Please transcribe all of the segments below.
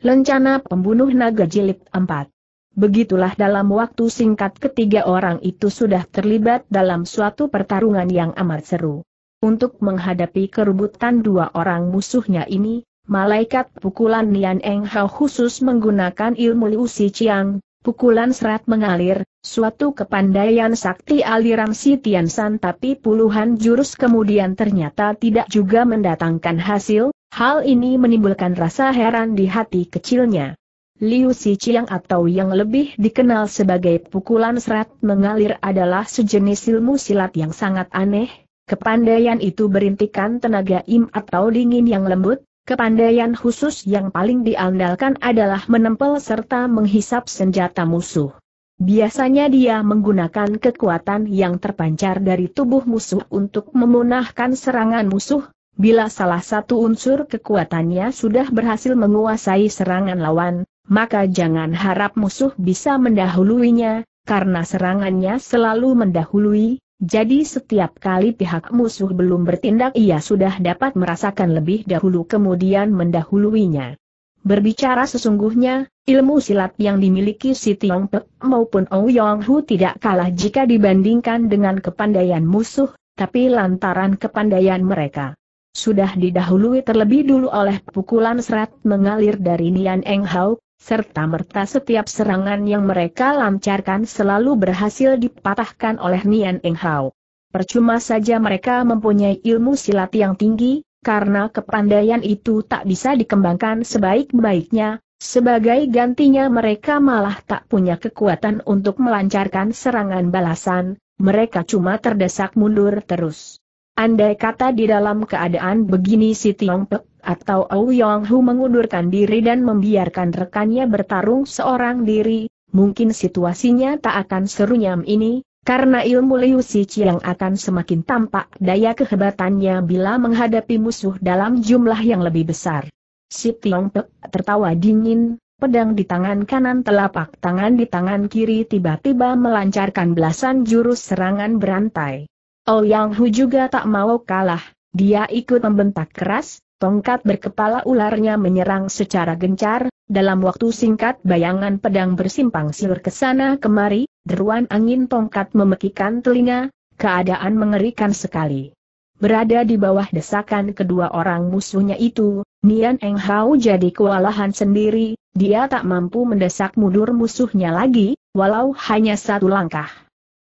Lencana Pembunuh Naga Jilid 4 Begitulah dalam waktu singkat ketiga orang itu sudah terlibat dalam suatu pertarungan yang amat seru. Untuk menghadapi kerubutan dua orang musuhnya ini, malaikat pukulan Nian Eng Hao khusus menggunakan ilmu Liu Si Chiang, pukulan serat mengalir, suatu kepandaian sakti aliran Si Tian San tapi puluhan jurus kemudian ternyata tidak juga mendatangkan hasil, Hal ini menimbulkan rasa heran di hati kecilnya. Liu Si Chiang atau yang lebih dikenal sebagai pukulan serat mengalir adalah sejenis ilmu silat yang sangat aneh. Kepandaian itu berintikan tenaga im atau dingin yang lembut, kepandaian khusus yang paling diandalkan adalah menempel serta menghisap senjata musuh. Biasanya dia menggunakan kekuatan yang terpancar dari tubuh musuh untuk memunahkan serangan musuh, Bila salah satu unsur kekuatannya sudah berhasil menguasai serangan lawan, maka jangan harap musuh bisa mendahuluinya, karena serangannya selalu mendahului, jadi setiap kali pihak musuh belum bertindak ia sudah dapat merasakan lebih dahulu kemudian mendahuluinya. Berbicara sesungguhnya, ilmu silat yang dimiliki si Tiong Pek maupun Ong Yong Hu tidak kalah jika dibandingkan dengan kepandaian musuh, tapi lantaran kepandaian mereka sudah didahului terlebih dulu oleh pukulan serat mengalir dari Nian Eng Hao, serta merta setiap serangan yang mereka lancarkan selalu berhasil dipatahkan oleh Nian Eng Hao. Percuma saja mereka mempunyai ilmu silat yang tinggi, karena kepandaian itu tak bisa dikembangkan sebaik-baiknya, sebagai gantinya mereka malah tak punya kekuatan untuk melancarkan serangan balasan, mereka cuma terdesak mundur terus. Andai kata di dalam keadaan begini si Tiong Pek atau Au Yong Hu mengundurkan diri dan membiarkan rekannya bertarung seorang diri, mungkin situasinya tak akan serunyam ini, karena ilmu Liu Si Chiang akan semakin tampak daya kehebatannya bila menghadapi musuh dalam jumlah yang lebih besar. Si Tiong Pek tertawa dingin, pedang di tangan kanan telapak tangan di tangan kiri tiba-tiba melancarkan belasan jurus serangan berantai. Oh Yang Hu juga tak mau kalah, dia ikut membentak keras, tongkat berkepala ularnya menyerang secara gencar, dalam waktu singkat bayangan pedang bersimpang siur ke sana kemari, deruan angin tongkat memekikan telinga, keadaan mengerikan sekali. Berada di bawah desakan kedua orang musuhnya itu, Nian Eng Hao jadi kewalahan sendiri, dia tak mampu mendesak mundur musuhnya lagi, walau hanya satu langkah.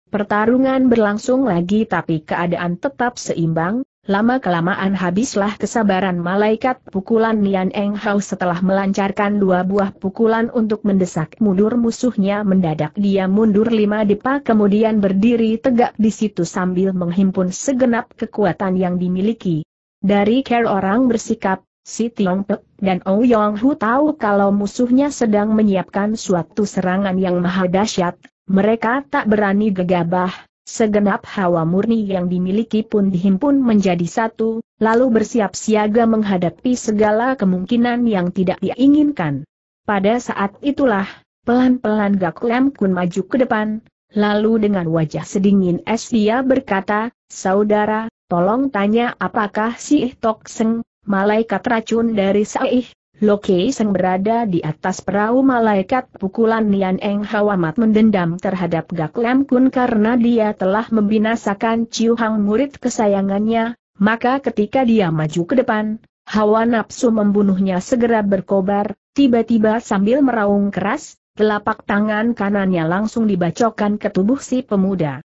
Pertarungan berlangsung lagi tapi keadaan tetap seimbang, lama-kelamaan habislah kesabaran malaikat pukulan Nian Eng Hao setelah melancarkan dua buah pukulan untuk mendesak mundur musuhnya mendadak dia mundur lima depa kemudian berdiri tegak di situ sambil menghimpun segenap kekuatan yang dimiliki. Dari care orang bersikap, Si Tiong Pek dan Ou Yong Hu tahu kalau musuhnya sedang menyiapkan suatu serangan yang maha dahsyat, mereka tak berani gegabah, segenap hawa murni yang dimiliki pun dihimpun menjadi satu, lalu bersiap siaga menghadapi segala kemungkinan yang tidak diinginkan. Pada saat itulah, pelan-pelan Gak Kun maju ke depan, lalu dengan wajah sedingin es dia berkata, Saudara, tolong tanya apakah si Tok Seng, malaikat racun dari Saih, Loke Seng berada di atas perahu malaikat pukulan Nian Eng Hawamat mendendam terhadap Gak Lam Kun karena dia telah membinasakan Ciu Hang murid kesayangannya, maka ketika dia maju ke depan, hawa nafsu membunuhnya segera berkobar, tiba-tiba sambil meraung keras, telapak tangan kanannya langsung dibacokan ke tubuh si pemuda.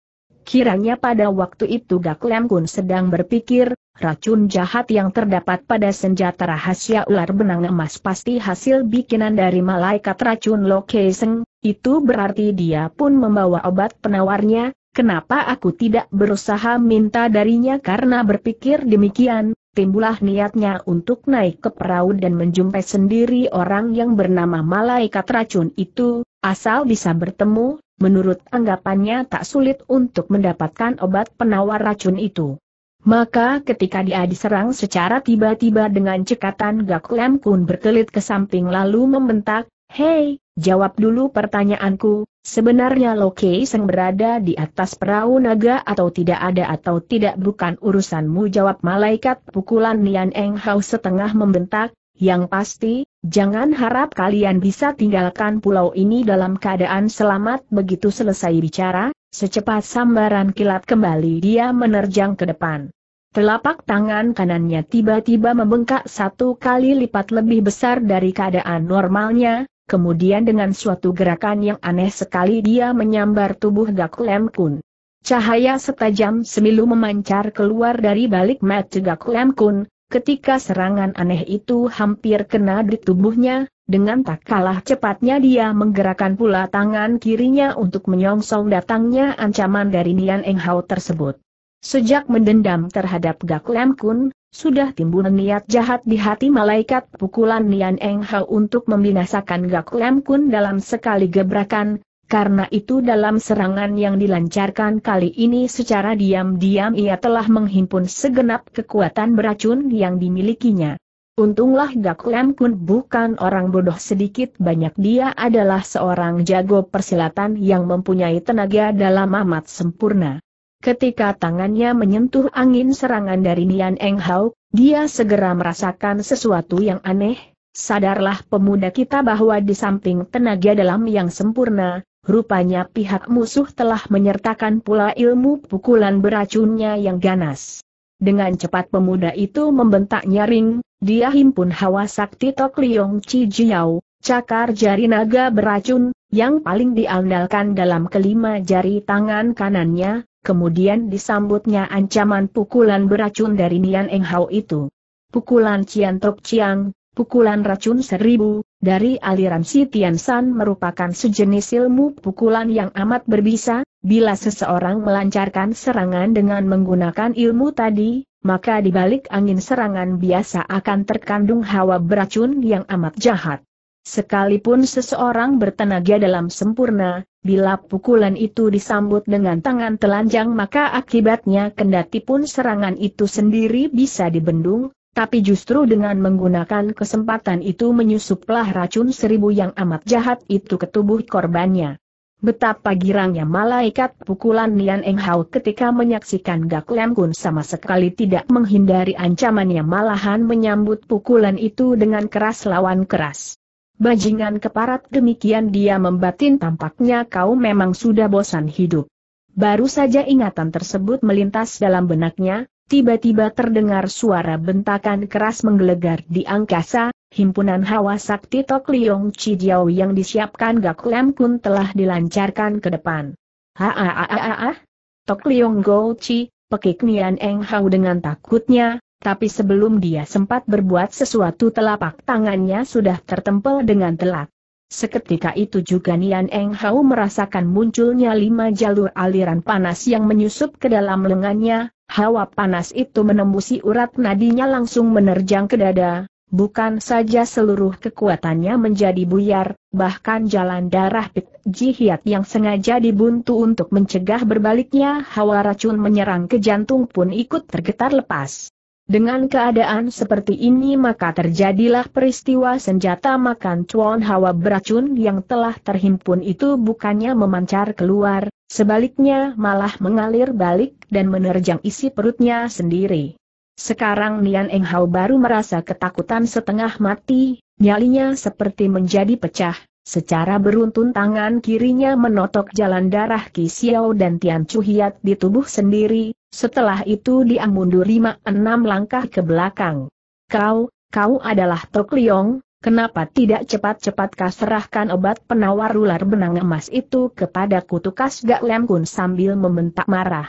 Kiranya pada waktu itu Gak Lem Kun sedang berpikir, racun jahat yang terdapat pada senjata rahasia ular benang emas pasti hasil bikinan dari malaikat racun Lo Keseng, itu berarti dia pun membawa obat penawarnya, kenapa aku tidak berusaha minta darinya karena berpikir demikian, timbulah niatnya untuk naik ke perahu dan menjumpai sendiri orang yang bernama malaikat racun itu, asal bisa bertemu, Menurut anggapannya tak sulit untuk mendapatkan obat penawar racun itu. Maka ketika dia diserang secara tiba-tiba dengan cekatan Gak Lam Kun berkelit ke samping lalu membentak, Hei, jawab dulu pertanyaanku, sebenarnya Loki Seng berada di atas perahu naga atau tidak ada atau tidak bukan urusanmu jawab malaikat pukulan Nian Eng Hao setengah membentak, yang pasti, Jangan harap kalian bisa tinggalkan pulau ini dalam keadaan selamat begitu selesai bicara, secepat sambaran kilat kembali dia menerjang ke depan. Telapak tangan kanannya tiba-tiba membengkak satu kali lipat lebih besar dari keadaan normalnya, kemudian dengan suatu gerakan yang aneh sekali dia menyambar tubuh gakulem Kun. Cahaya setajam semilu memancar keluar dari balik mata gakulem Kun, Ketika serangan aneh itu hampir kena di tubuhnya, dengan tak kalah cepatnya dia menggerakkan pula tangan kirinya untuk menyongsong datangnya ancaman dari Nian Eng Hao tersebut. Sejak mendendam terhadap Gak Lam Kun, sudah timbul niat jahat di hati malaikat pukulan Nian Eng Hao untuk membinasakan Gak Lam Kun dalam sekali gebrakan, karena itu dalam serangan yang dilancarkan kali ini secara diam-diam ia telah menghimpun segenap kekuatan beracun yang dimilikinya. Untunglah Gak Lem Kun bukan orang bodoh sedikit banyak dia adalah seorang jago persilatan yang mempunyai tenaga dalam amat sempurna. Ketika tangannya menyentuh angin serangan dari Nian Eng Hao, dia segera merasakan sesuatu yang aneh, Sadarlah pemuda kita bahwa di samping tenaga dalam yang sempurna, Rupanya pihak musuh telah menyertakan pula ilmu pukulan beracunnya yang ganas. Dengan cepat pemuda itu membentak nyaring, dia himpun hawa sakti Tok Liong Chi Jiao, cakar jari naga beracun, yang paling diandalkan dalam kelima jari tangan kanannya, kemudian disambutnya ancaman pukulan beracun dari Nian Eng Hao itu. Pukulan Cian Tok Chiang, Pukulan racun seribu, dari aliran si Tian San merupakan sejenis ilmu pukulan yang amat berbisa, bila seseorang melancarkan serangan dengan menggunakan ilmu tadi, maka dibalik angin serangan biasa akan terkandung hawa beracun yang amat jahat. Sekalipun seseorang bertenaga dalam sempurna, bila pukulan itu disambut dengan tangan telanjang maka akibatnya kendati pun serangan itu sendiri bisa dibendung, tapi justru dengan menggunakan kesempatan itu menyusuplah racun seribu yang amat jahat itu ke tubuh korbannya. Betapa girangnya malaikat pukulan Nian Eng Hao ketika menyaksikan Gak Lem Kun sama sekali tidak menghindari ancamannya malahan menyambut pukulan itu dengan keras lawan keras. Bajingan keparat demikian dia membatin tampaknya kau memang sudah bosan hidup. Baru saja ingatan tersebut melintas dalam benaknya, Tiba-tiba terdengar suara bentakan keras menggelegar di angkasa, himpunan hawa sakti Tok Liong Cijiao yang disiapkan Gak Lem Kun telah dilancarkan ke depan. Haaaaaah! Tok Liong Go Chi, pekik Nian Eng Hau dengan takutnya, tapi sebelum dia sempat berbuat sesuatu telapak tangannya sudah tertempel dengan telak. Seketika itu juga Nian Eng Hao merasakan munculnya lima jalur aliran panas yang menyusup ke dalam lengannya, hawa panas itu menembusi urat nadinya langsung menerjang ke dada, bukan saja seluruh kekuatannya menjadi buyar, bahkan jalan darah Pit Jihiat yang sengaja dibuntu untuk mencegah berbaliknya hawa racun menyerang ke jantung pun ikut tergetar lepas. Dengan keadaan seperti ini maka terjadilah peristiwa senjata makan cuan hawa beracun yang telah terhimpun itu bukannya memancar keluar, sebaliknya malah mengalir balik dan menerjang isi perutnya sendiri. Sekarang Nian Eng Hao baru merasa ketakutan setengah mati, nyalinya seperti menjadi pecah, Secara beruntun tangan kirinya menotok jalan darah Ki Xiao dan Tian Chu Hiat di tubuh sendiri, setelah itu dia mundur lima enam langkah ke belakang. Kau, kau adalah Tok Liong, kenapa tidak cepat-cepat kau serahkan obat penawar ular benang emas itu kepada kutukas Gak Lem Kun sambil membentak marah.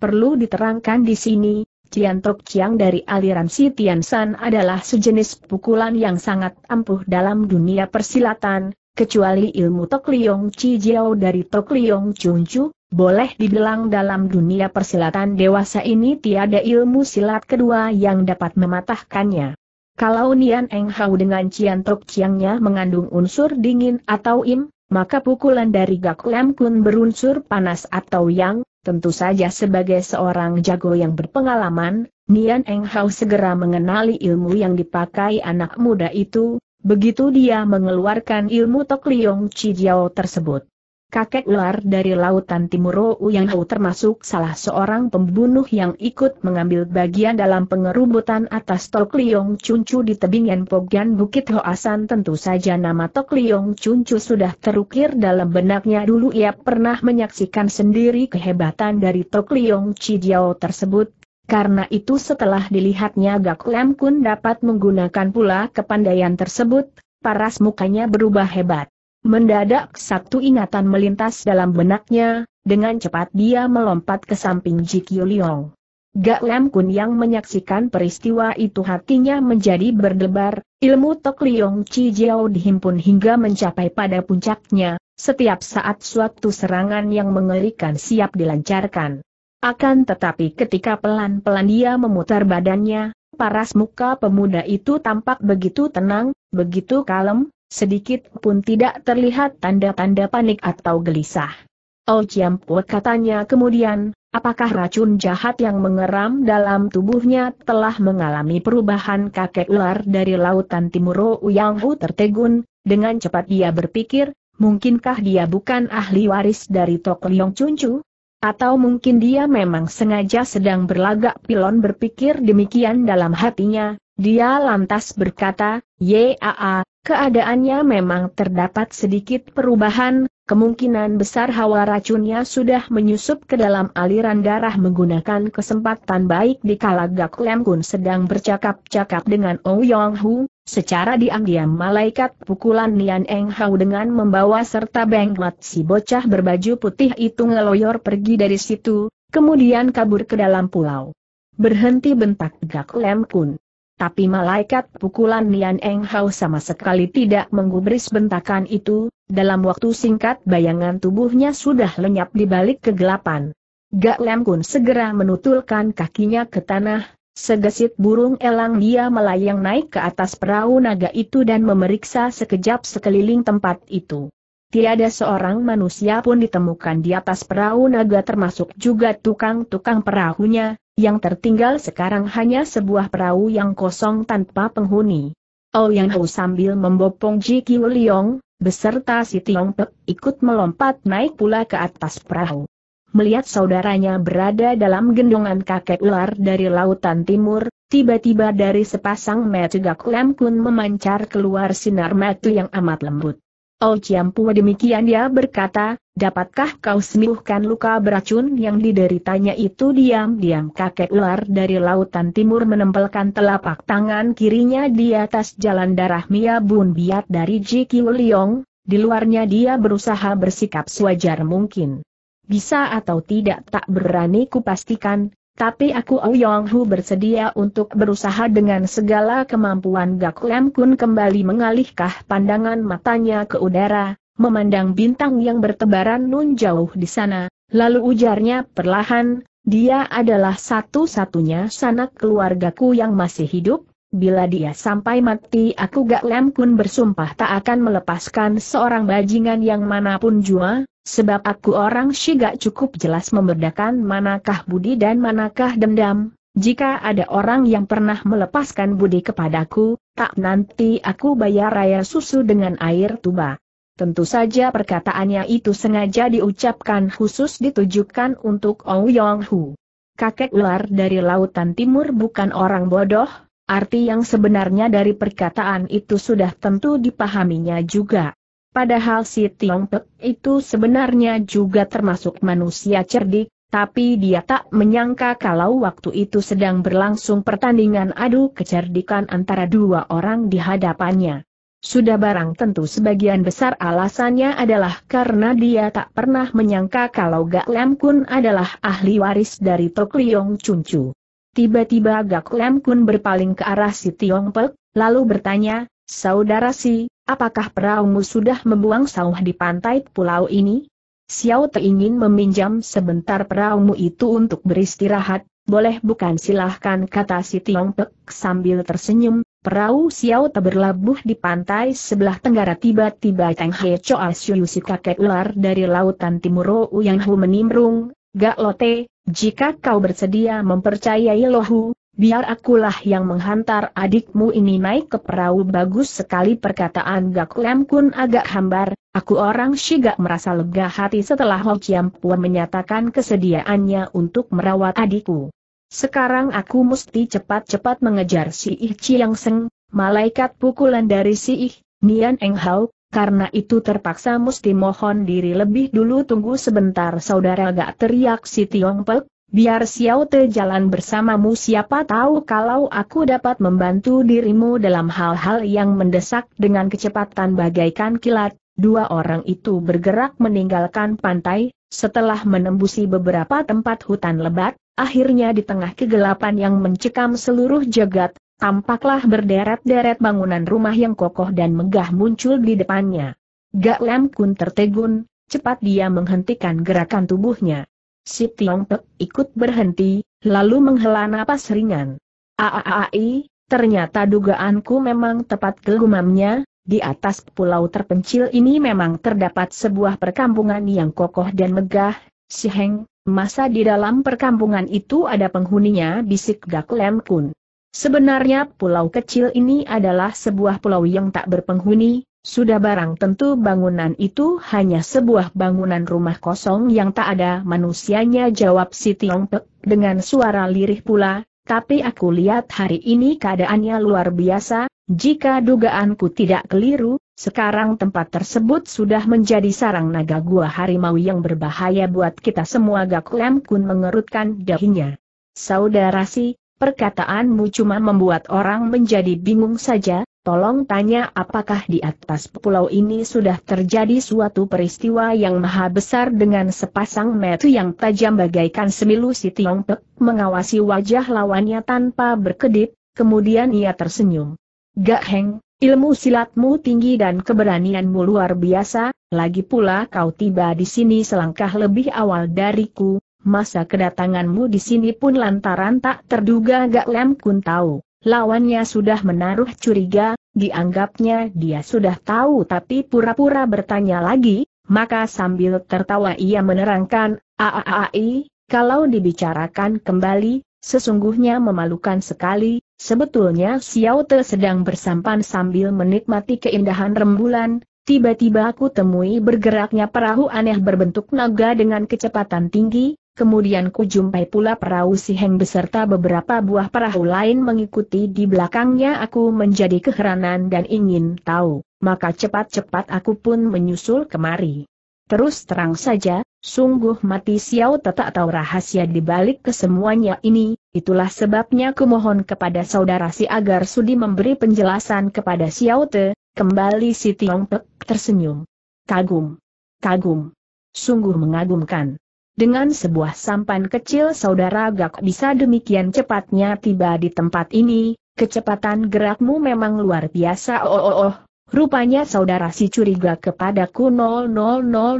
Perlu diterangkan di sini, Cian Tok Chiang dari aliran si Tian San adalah sejenis pukulan yang sangat ampuh dalam dunia persilatan, kecuali ilmu Tok Liong Chi Jiao dari Tok Liong Chung Chu, boleh dibilang dalam dunia persilatan dewasa ini tiada ilmu silat kedua yang dapat mematahkannya. Kalau Nian Eng Hao dengan Cian Tok Chiangnya mengandung unsur dingin atau im, maka pukulan dari Gak Lam Kun berunsur panas atau yang, tentu saja sebagai seorang jago yang berpengalaman, Nian Eng Hao segera mengenali ilmu yang dipakai anak muda itu, begitu dia mengeluarkan ilmu Tok Liong Chi Jiao tersebut kakek luar dari lautan timur Ou Yang Hau termasuk salah seorang pembunuh yang ikut mengambil bagian dalam pengerubutan atas Tok Liong cuncu di tebing Pogan Bukit Hoasan tentu saja nama Tok Liong cuncu sudah terukir dalam benaknya dulu ia pernah menyaksikan sendiri kehebatan dari Tok Liong Chijiao tersebut karena itu setelah dilihatnya Gak Lam Kun dapat menggunakan pula kepandaian tersebut, paras mukanya berubah hebat. Mendadak satu ingatan melintas dalam benaknya, dengan cepat dia melompat ke samping Jikyo Liong. Gak Lam Kun yang menyaksikan peristiwa itu hatinya menjadi berdebar, ilmu Tok Liong Chi Jiao dihimpun hingga mencapai pada puncaknya, setiap saat suatu serangan yang mengerikan siap dilancarkan. Akan tetapi ketika pelan-pelan dia memutar badannya, paras muka pemuda itu tampak begitu tenang, begitu kalem, Sedikit pun tidak terlihat tanda-tanda panik atau gelisah. Oh Chiampue katanya kemudian, apakah racun jahat yang mengeram dalam tubuhnya telah mengalami perubahan kakek ular dari lautan timur Yang Hu tertegun, dengan cepat dia berpikir, mungkinkah dia bukan ahli waris dari Tok Liong Chunchu? Atau mungkin dia memang sengaja sedang berlagak pilon berpikir demikian dalam hatinya, dia lantas berkata, Yaa, Keadaannya memang terdapat sedikit perubahan, kemungkinan besar hawa racunnya sudah menyusup ke dalam aliran darah menggunakan kesempatan baik di kala Gak Lem Kun sedang bercakap-cakap dengan Oh Yong Hu, secara diam-diam malaikat pukulan Nian Eng hau dengan membawa serta bengklet si bocah berbaju putih itu ngeloyor pergi dari situ, kemudian kabur ke dalam pulau. Berhenti bentak Gak Lem Kun tapi malaikat pukulan Nian Eng Hao sama sekali tidak menggubris bentakan itu, dalam waktu singkat bayangan tubuhnya sudah lenyap di balik kegelapan. Gak Lem Kun segera menutulkan kakinya ke tanah, segesit burung elang dia melayang naik ke atas perahu naga itu dan memeriksa sekejap sekeliling tempat itu. Tiada seorang manusia pun ditemukan di atas perahu naga termasuk juga tukang-tukang perahunya, yang tertinggal sekarang hanya sebuah perahu yang kosong tanpa penghuni. Oh Yang Hou sambil membopong Ji Kiu Liong, beserta si Tiong Pe, ikut melompat naik pula ke atas perahu. Melihat saudaranya berada dalam gendongan kakek ular dari lautan timur, tiba-tiba dari sepasang mata Gak Lam Kun memancar keluar sinar mata yang amat lembut. Oh Ciampua demikian dia berkata, dapatkah kau sembuhkan luka beracun yang dideritanya itu diam-diam kakek ular dari lautan timur menempelkan telapak tangan kirinya di atas jalan darah Mia Bun Biat dari Ji Kiu Liong, di luarnya dia berusaha bersikap sewajar mungkin. Bisa atau tidak tak berani kupastikan, tapi aku oh Yong Hu bersedia untuk berusaha dengan segala kemampuan Gak Lem Kun kembali mengalihkah pandangan matanya ke udara, memandang bintang yang bertebaran nun jauh di sana, lalu ujarnya perlahan, dia adalah satu-satunya sanak keluargaku yang masih hidup, bila dia sampai mati aku Gak Lem Kun bersumpah tak akan melepaskan seorang bajingan yang manapun jua, Sebab aku orang Shiga cukup jelas membedakan manakah budi dan manakah dendam, jika ada orang yang pernah melepaskan budi kepadaku, tak nanti aku bayar raya susu dengan air tuba. Tentu saja perkataannya itu sengaja diucapkan khusus ditujukan untuk Ou Yong Hu. Kakek ular dari lautan timur bukan orang bodoh, arti yang sebenarnya dari perkataan itu sudah tentu dipahaminya juga. Padahal si Tiong Pek itu sebenarnya juga termasuk manusia cerdik, tapi dia tak menyangka kalau waktu itu sedang berlangsung pertandingan adu kecerdikan antara dua orang di hadapannya. Sudah barang tentu sebagian besar alasannya adalah karena dia tak pernah menyangka kalau Gak Lem Kun adalah ahli waris dari Tok Liong Chu. Tiba-tiba Gak Lem Kun berpaling ke arah si Tiong Pek, lalu bertanya, Saudara si, Apakah peraumu sudah membuang sawah di pantai pulau ini? Xiao Te ingin meminjam sebentar peraumu itu untuk beristirahat, boleh bukan silahkan kata si Tiong Pek sambil tersenyum, perahu Xiao Te berlabuh di pantai sebelah tenggara tiba-tiba Teng He Choa ah Siu si kakek ular dari lautan timur Ouyang Yang Hu menimrung. Gak Lote, jika kau bersedia mempercayai Lohu, Biar akulah yang menghantar adikmu ini naik ke perahu bagus sekali perkataan Gak Lem Kun agak hambar, aku orang sih gak merasa lega hati setelah Ho Chiam Pua menyatakan kesediaannya untuk merawat adikku. Sekarang aku mesti cepat-cepat mengejar si Ih Chiang Seng, malaikat pukulan dari si Ih, Nian Eng Hao, karena itu terpaksa mesti mohon diri lebih dulu tunggu sebentar saudara gak teriak si Tiong Pek, Biar Xiao Te jalan bersamamu siapa tahu kalau aku dapat membantu dirimu dalam hal-hal yang mendesak dengan kecepatan bagaikan kilat. Dua orang itu bergerak meninggalkan pantai, setelah menembusi beberapa tempat hutan lebat, akhirnya di tengah kegelapan yang mencekam seluruh jagat, tampaklah berderet-deret bangunan rumah yang kokoh dan megah muncul di depannya. Gak Lem Kun tertegun, cepat dia menghentikan gerakan tubuhnya. Si Tiong Pek ikut berhenti, lalu menghela napas ringan. Aaai, ternyata dugaanku memang tepat kegumamnya, di atas pulau terpencil ini memang terdapat sebuah perkampungan yang kokoh dan megah, si Heng, masa di dalam perkampungan itu ada penghuninya bisik Gak Lem Kun. Sebenarnya pulau kecil ini adalah sebuah pulau yang tak berpenghuni, sudah barang tentu bangunan itu hanya sebuah bangunan rumah kosong yang tak ada manusianya jawab si Tiong Pek, dengan suara lirih pula, tapi aku lihat hari ini keadaannya luar biasa, jika dugaanku tidak keliru, sekarang tempat tersebut sudah menjadi sarang naga gua harimau yang berbahaya buat kita semua Gak Lem Kun mengerutkan dahinya. Saudara si, perkataanmu cuma membuat orang menjadi bingung saja, tolong tanya apakah di atas pulau ini sudah terjadi suatu peristiwa yang maha besar dengan sepasang metu yang tajam bagaikan semilu si Tiong Pek, mengawasi wajah lawannya tanpa berkedip, kemudian ia tersenyum. Gak Heng, ilmu silatmu tinggi dan keberanianmu luar biasa, lagi pula kau tiba di sini selangkah lebih awal dariku, masa kedatanganmu di sini pun lantaran tak terduga Gak Lem Kun tahu. Lawannya sudah menaruh curiga, dianggapnya dia sudah tahu tapi pura-pura bertanya lagi, maka sambil tertawa ia menerangkan, aaai, kalau dibicarakan kembali, sesungguhnya memalukan sekali, sebetulnya Xiao Te sedang bersampan sambil menikmati keindahan rembulan, tiba-tiba aku temui bergeraknya perahu aneh berbentuk naga dengan kecepatan tinggi, Kemudian kujumpai pula perahu si Heng beserta beberapa buah perahu lain mengikuti di belakangnya aku menjadi keheranan dan ingin tahu, maka cepat-cepat aku pun menyusul kemari. Terus terang saja, sungguh mati Xiao tak tahu rahasia di balik kesemuanya ini, itulah sebabnya kumohon kepada saudara si agar sudi memberi penjelasan kepada Xiao Te, kembali si Tiong Pek tersenyum. Kagum. Kagum. Sungguh mengagumkan. Dengan sebuah sampan kecil saudara gak bisa demikian cepatnya tiba di tempat ini, kecepatan gerakmu memang luar biasa oh oh oh. Rupanya saudara si curiga kepadaku nol oh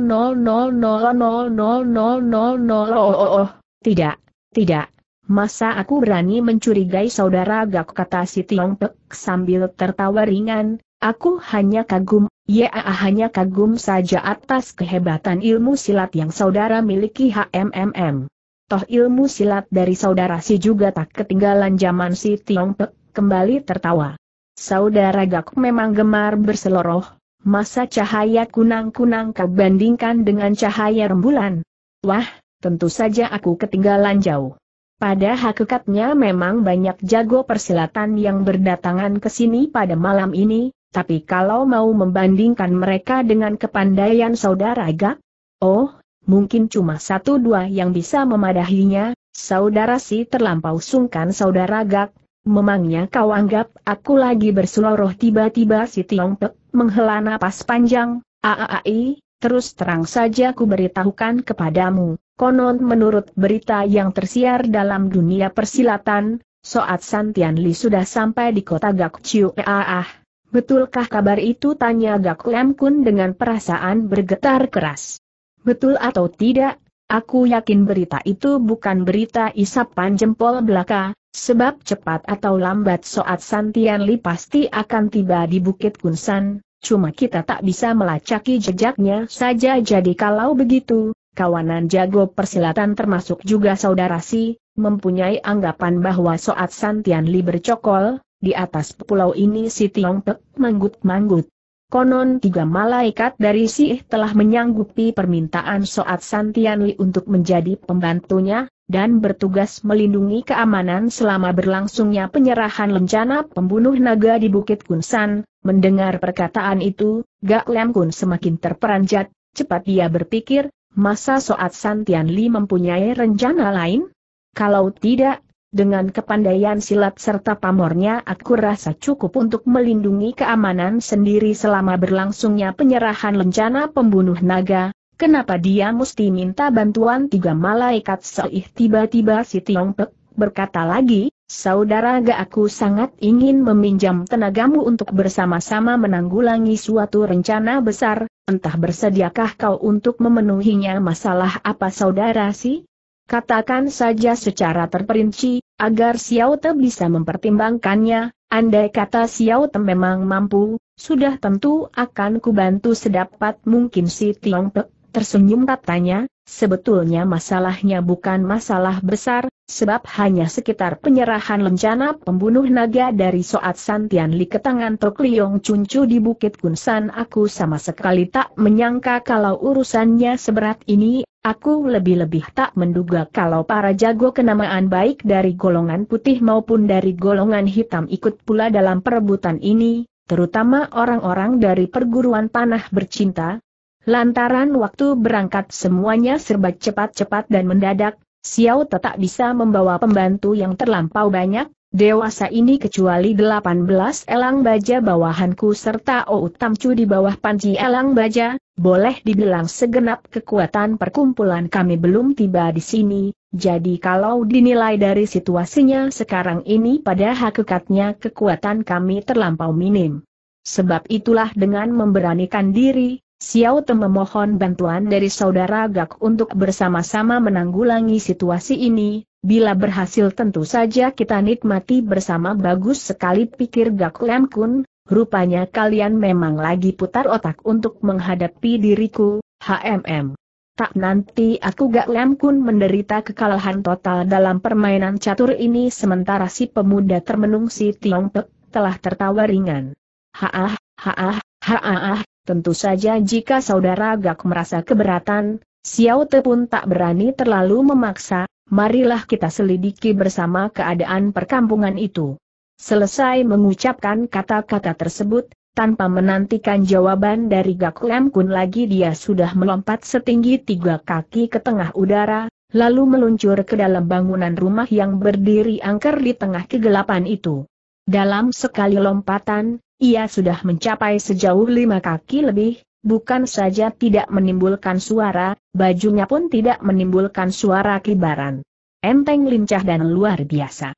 oh oh. Tidak, tidak. Masa aku berani mencurigai saudara gak kata si Tiong Pek sambil tertawa ringan, Aku hanya kagum, ya ah, hanya kagum saja atas kehebatan ilmu silat yang saudara miliki HMMM. Toh ilmu silat dari saudara si juga tak ketinggalan zaman si Tiong Pek, kembali tertawa. Saudara Gak memang gemar berseloroh, masa cahaya kunang-kunang kau bandingkan dengan cahaya rembulan? Wah, tentu saja aku ketinggalan jauh. Pada hakikatnya memang banyak jago persilatan yang berdatangan ke sini pada malam ini, tapi kalau mau membandingkan mereka dengan kepandaian saudara Gak, oh, mungkin cuma satu dua yang bisa memadahinya, saudara si terlampau sungkan saudara Gak, memangnya kau anggap aku lagi berseloroh tiba-tiba si Tiong Pek menghela napas panjang, aaai, terus terang saja ku beritahukan kepadamu, konon menurut berita yang tersiar dalam dunia persilatan, Soat Santian Li sudah sampai di kota Gakciu aah. Betulkah kabar itu tanya Gak Lem Kun dengan perasaan bergetar keras. Betul atau tidak, aku yakin berita itu bukan berita isapan jempol belaka, sebab cepat atau lambat Soat Santian Li pasti akan tiba di Bukit Kunsan, cuma kita tak bisa melacaki jejaknya saja jadi kalau begitu, kawanan jago persilatan termasuk juga saudara si, mempunyai anggapan bahwa Soat Santian Li bercokol, di atas pulau ini si Tiong manggut-manggut. Konon tiga malaikat dari Sih eh telah menyanggupi permintaan Soat Santianli untuk menjadi pembantunya, dan bertugas melindungi keamanan selama berlangsungnya penyerahan lencana pembunuh naga di Bukit Kunsan. Mendengar perkataan itu, Gak Lem Kun semakin terperanjat, cepat dia berpikir, masa Soat Santianli mempunyai rencana lain? Kalau tidak, dengan kepandaian silat serta pamornya aku rasa cukup untuk melindungi keamanan sendiri selama berlangsungnya penyerahan lencana pembunuh naga, kenapa dia mesti minta bantuan tiga malaikat seih tiba-tiba si Pek berkata lagi, saudara gak aku sangat ingin meminjam tenagamu untuk bersama-sama menanggulangi suatu rencana besar, entah bersediakah kau untuk memenuhinya masalah apa saudara sih? Katakan saja secara terperinci, agar Xiao Te bisa mempertimbangkannya, andai kata Xiao Te memang mampu, sudah tentu akan kubantu sedapat mungkin si Tiong Pe. tersenyum katanya, sebetulnya masalahnya bukan masalah besar, sebab hanya sekitar penyerahan lencana pembunuh naga dari Soat Santian Li ke tangan Tok Liong Cuncu di Bukit Kunsan aku sama sekali tak menyangka kalau urusannya seberat ini Aku lebih-lebih tak menduga kalau para jago kenamaan baik dari golongan putih maupun dari golongan hitam ikut pula dalam perebutan ini, terutama orang-orang dari perguruan panah bercinta. Lantaran waktu berangkat semuanya serba cepat-cepat dan mendadak, Xiao tetap bisa membawa pembantu yang terlampau banyak, dewasa ini kecuali 18 elang baja bawahanku serta Outam Chu di bawah panci elang baja, boleh dibilang segenap kekuatan perkumpulan kami belum tiba di sini, jadi kalau dinilai dari situasinya sekarang ini pada hakikatnya kekuatan kami terlampau minim. Sebab itulah dengan memberanikan diri, Xiao Te memohon bantuan dari saudara Gak untuk bersama-sama menanggulangi situasi ini, bila berhasil tentu saja kita nikmati bersama bagus sekali pikir Gak Lam Kun, Rupanya kalian memang lagi putar otak untuk menghadapi diriku, HMM. Tak nanti aku gak lempun menderita kekalahan total dalam permainan catur ini sementara si pemuda termenung si Tiong Pek telah tertawa ringan. Haah, haah, haah, tentu saja jika saudara gak merasa keberatan, Xiao Te pun tak berani terlalu memaksa, marilah kita selidiki bersama keadaan perkampungan itu. Selesai mengucapkan kata-kata tersebut, tanpa menantikan jawaban dari Gak Lem Kun lagi dia sudah melompat setinggi tiga kaki ke tengah udara, lalu meluncur ke dalam bangunan rumah yang berdiri angker di tengah kegelapan itu. Dalam sekali lompatan, ia sudah mencapai sejauh lima kaki lebih, bukan saja tidak menimbulkan suara, bajunya pun tidak menimbulkan suara kibaran. Enteng lincah dan luar biasa.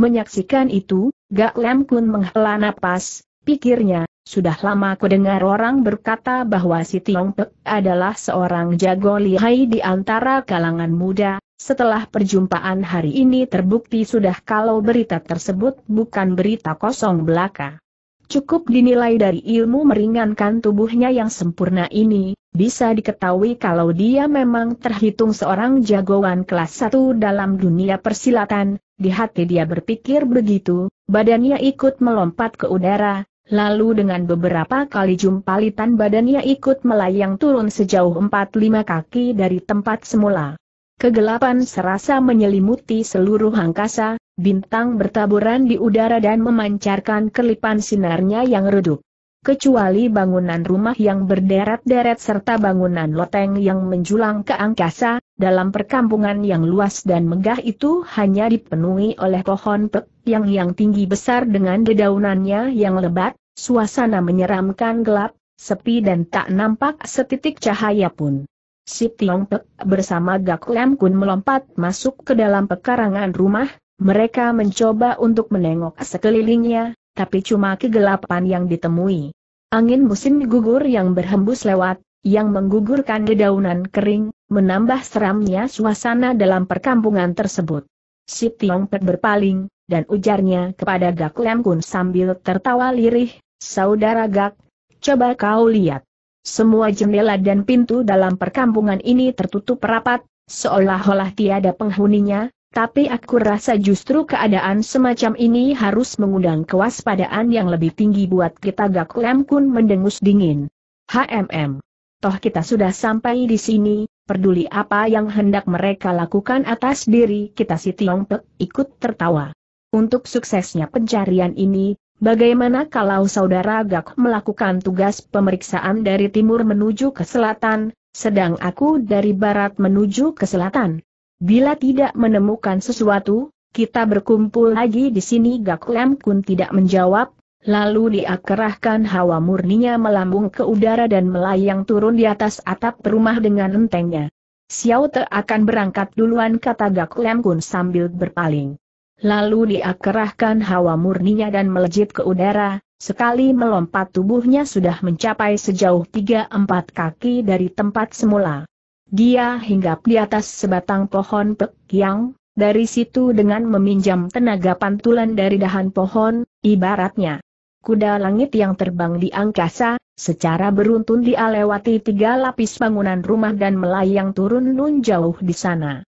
Menyaksikan itu, Gak Lem Kun menghela napas, pikirnya, sudah lama ku dengar orang berkata bahwa si Tiong Pek adalah seorang jago lihai di antara kalangan muda, setelah perjumpaan hari ini terbukti sudah kalau berita tersebut bukan berita kosong belaka. Cukup dinilai dari ilmu meringankan tubuhnya yang sempurna ini, bisa diketahui kalau dia memang terhitung seorang jagoan kelas satu dalam dunia persilatan, di hati dia berpikir begitu, badannya ikut melompat ke udara, lalu dengan beberapa kali jumpalitan badannya ikut melayang turun sejauh 4-5 kaki dari tempat semula. Kegelapan serasa menyelimuti seluruh angkasa, bintang bertaburan di udara dan memancarkan kelipan sinarnya yang redup kecuali bangunan rumah yang berderet-deret serta bangunan loteng yang menjulang ke angkasa, dalam perkampungan yang luas dan megah itu hanya dipenuhi oleh pohon pek yang yang tinggi besar dengan dedaunannya yang lebat, suasana menyeramkan gelap, sepi dan tak nampak setitik cahaya pun. Si Tiong Pek bersama Gak Lem Kun melompat masuk ke dalam pekarangan rumah, mereka mencoba untuk menengok sekelilingnya, tapi cuma kegelapan yang ditemui. Angin musim gugur yang berhembus lewat, yang menggugurkan dedaunan kering, menambah seramnya suasana dalam perkampungan tersebut. Si Tiong Pek berpaling, dan ujarnya kepada Gak Lem Kun sambil tertawa lirih, Saudara Gak, coba kau lihat. Semua jendela dan pintu dalam perkampungan ini tertutup rapat, seolah-olah tiada penghuninya, tapi aku rasa justru keadaan semacam ini harus mengundang kewaspadaan yang lebih tinggi buat kita Gak Lem Kun mendengus dingin. HMM. Toh kita sudah sampai di sini, peduli apa yang hendak mereka lakukan atas diri kita si Tiong Pek ikut tertawa. Untuk suksesnya pencarian ini, bagaimana kalau saudara Gak melakukan tugas pemeriksaan dari timur menuju ke selatan, sedang aku dari barat menuju ke selatan? Bila tidak menemukan sesuatu, kita berkumpul lagi di sini Gak Lem Kun tidak menjawab, lalu dia kerahkan hawa murninya melambung ke udara dan melayang turun di atas atap rumah dengan entengnya. Xiao Te akan berangkat duluan kata Gak Lem Kun sambil berpaling. Lalu dia kerahkan hawa murninya dan melejit ke udara, sekali melompat tubuhnya sudah mencapai sejauh 3-4 kaki dari tempat semula. Dia hinggap di atas sebatang pohon pek yang, dari situ dengan meminjam tenaga pantulan dari dahan pohon, ibaratnya kuda langit yang terbang di angkasa, secara beruntun dia lewati tiga lapis bangunan rumah dan melayang turun nun jauh di sana.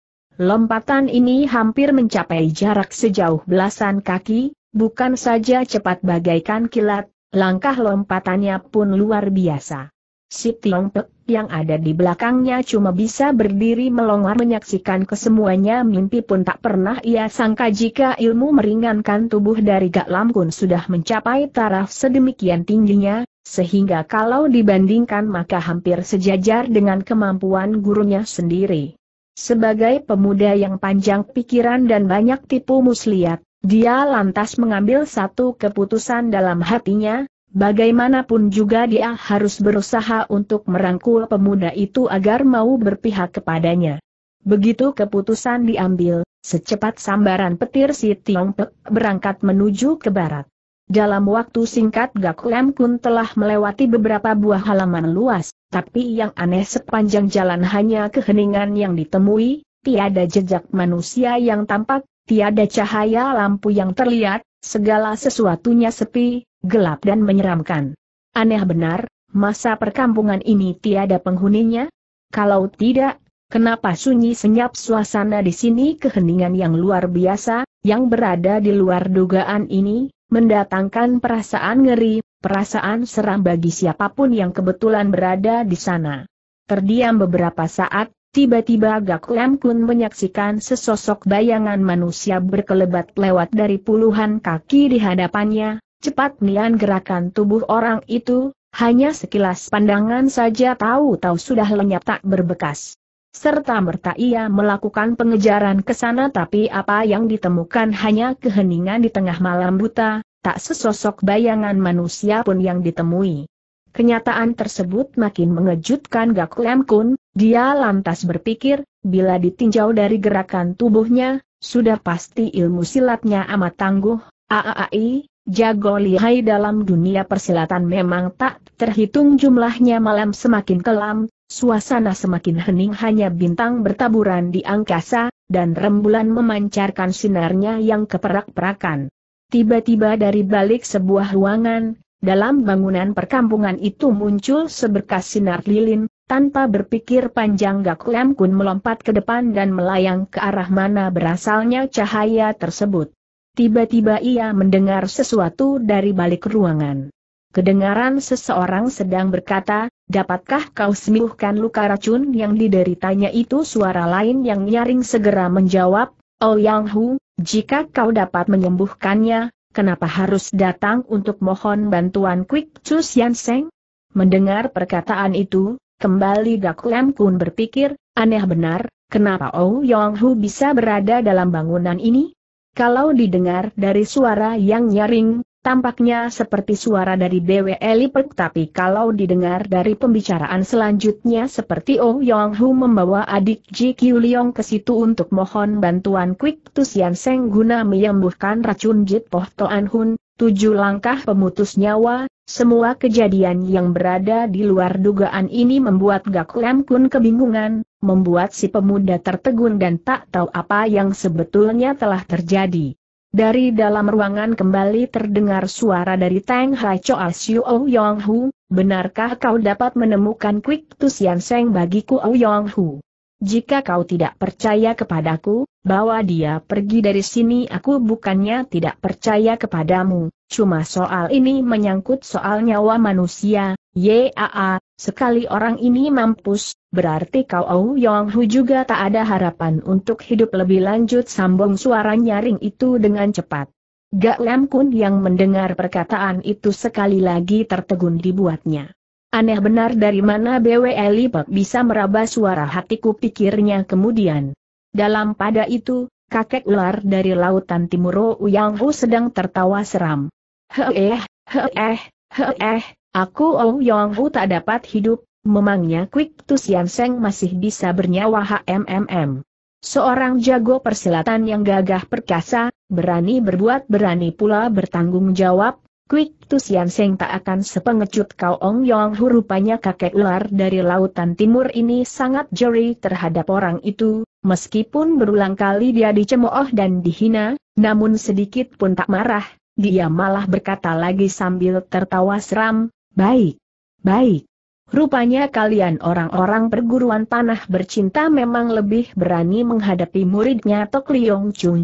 Lompatan ini hampir mencapai jarak sejauh belasan kaki, bukan saja cepat bagaikan kilat, langkah lompatannya pun luar biasa. Si Tiong Pek yang ada di belakangnya cuma bisa berdiri melongar menyaksikan kesemuanya mimpi pun tak pernah ia sangka jika ilmu meringankan tubuh dari Gak Lamkun sudah mencapai taraf sedemikian tingginya, sehingga kalau dibandingkan maka hampir sejajar dengan kemampuan gurunya sendiri. Sebagai pemuda yang panjang pikiran dan banyak tipu muslihat, dia lantas mengambil satu keputusan dalam hatinya, Bagaimanapun juga dia harus berusaha untuk merangkul pemuda itu agar mau berpihak kepadanya. Begitu keputusan diambil, secepat sambaran petir si Tiong Pek berangkat menuju ke barat. Dalam waktu singkat Gak Lem Kun telah melewati beberapa buah halaman luas, tapi yang aneh sepanjang jalan hanya keheningan yang ditemui, tiada jejak manusia yang tampak, tiada cahaya lampu yang terlihat, Segala sesuatunya sepi, gelap dan menyeramkan. Aneh benar, masa perkampungan ini tiada penghuninya? Kalau tidak, kenapa sunyi senyap suasana di sini keheningan yang luar biasa, yang berada di luar dugaan ini, mendatangkan perasaan ngeri, perasaan seram bagi siapapun yang kebetulan berada di sana. Terdiam beberapa saat, Tiba-tiba Gak Lam Kun menyaksikan sesosok bayangan manusia berkelebat lewat dari puluhan kaki di hadapannya, cepat nian gerakan tubuh orang itu, hanya sekilas pandangan saja tahu-tahu sudah lenyap tak berbekas. Serta merta ia melakukan pengejaran ke sana tapi apa yang ditemukan hanya keheningan di tengah malam buta, tak sesosok bayangan manusia pun yang ditemui. Kenyataan tersebut makin mengejutkan Gak Lam Kun, dia lantas berpikir, bila ditinjau dari gerakan tubuhnya, sudah pasti ilmu silatnya amat tangguh, Aaai, jago lihai dalam dunia persilatan memang tak terhitung jumlahnya malam semakin kelam, suasana semakin hening hanya bintang bertaburan di angkasa, dan rembulan memancarkan sinarnya yang keperak-perakan. Tiba-tiba dari balik sebuah ruangan, dalam bangunan perkampungan itu muncul seberkas sinar lilin, tanpa berpikir panjang Gak Lem Kun melompat ke depan dan melayang ke arah mana berasalnya cahaya tersebut. Tiba-tiba ia mendengar sesuatu dari balik ruangan. Kedengaran seseorang sedang berkata, dapatkah kau sembuhkan luka racun yang dideritanya itu suara lain yang nyaring segera menjawab, Oh Yang Hu, jika kau dapat menyembuhkannya, kenapa harus datang untuk mohon bantuan Quick Chu Yan Seng? Mendengar perkataan itu, Kembali Gak Lem Kun berpikir, aneh benar, kenapa Oh Yong Hu bisa berada dalam bangunan ini? Kalau didengar dari suara yang nyaring, tampaknya seperti suara dari Dewi Elipet tapi kalau didengar dari pembicaraan selanjutnya seperti Oh Yong Hu membawa adik Ji Kyu Leong ke situ untuk mohon bantuan Quick Tusian Seng guna menyembuhkan racun Jit Poh Toan Hun, tujuh langkah pemutus nyawa, semua kejadian yang berada di luar dugaan ini membuat Gak Lem Kun kebingungan, membuat si pemuda tertegun dan tak tahu apa yang sebetulnya telah terjadi. Dari dalam ruangan kembali terdengar suara dari Tang Hai Choa Ou Yong Hu, benarkah kau dapat menemukan Quick yang Seng bagiku Ou Yong Hu? Jika kau tidak percaya kepadaku, bawa dia pergi dari sini aku bukannya tidak percaya kepadamu, cuma soal ini menyangkut soal nyawa manusia, yaa, sekali orang ini mampus, berarti kau Au Yong Hu juga tak ada harapan untuk hidup lebih lanjut sambung suara nyaring itu dengan cepat. Gak Lam Kun yang mendengar perkataan itu sekali lagi tertegun dibuatnya. Aneh benar dari mana BW Lipak bisa meraba suara hatiku pikirnya kemudian. Dalam pada itu, kakek ular dari lautan Timuro Uyanghu sedang tertawa seram. Heeh, heeh, heeh, aku Uyanghu tak dapat hidup, memangnya Quick Tusian Seng masih bisa bernyawa HMMM. Seorang jago persilatan yang gagah perkasa, berani berbuat berani pula bertanggung jawab, Quick Tu Sian Seng tak akan sepengecut kau Ong Yong Hu rupanya kakek ular dari lautan timur ini sangat jeri terhadap orang itu, meskipun berulang kali dia dicemooh dan dihina, namun sedikit pun tak marah, dia malah berkata lagi sambil tertawa seram, baik, baik. Rupanya kalian orang-orang perguruan panah bercinta memang lebih berani menghadapi muridnya Tok Liong Chun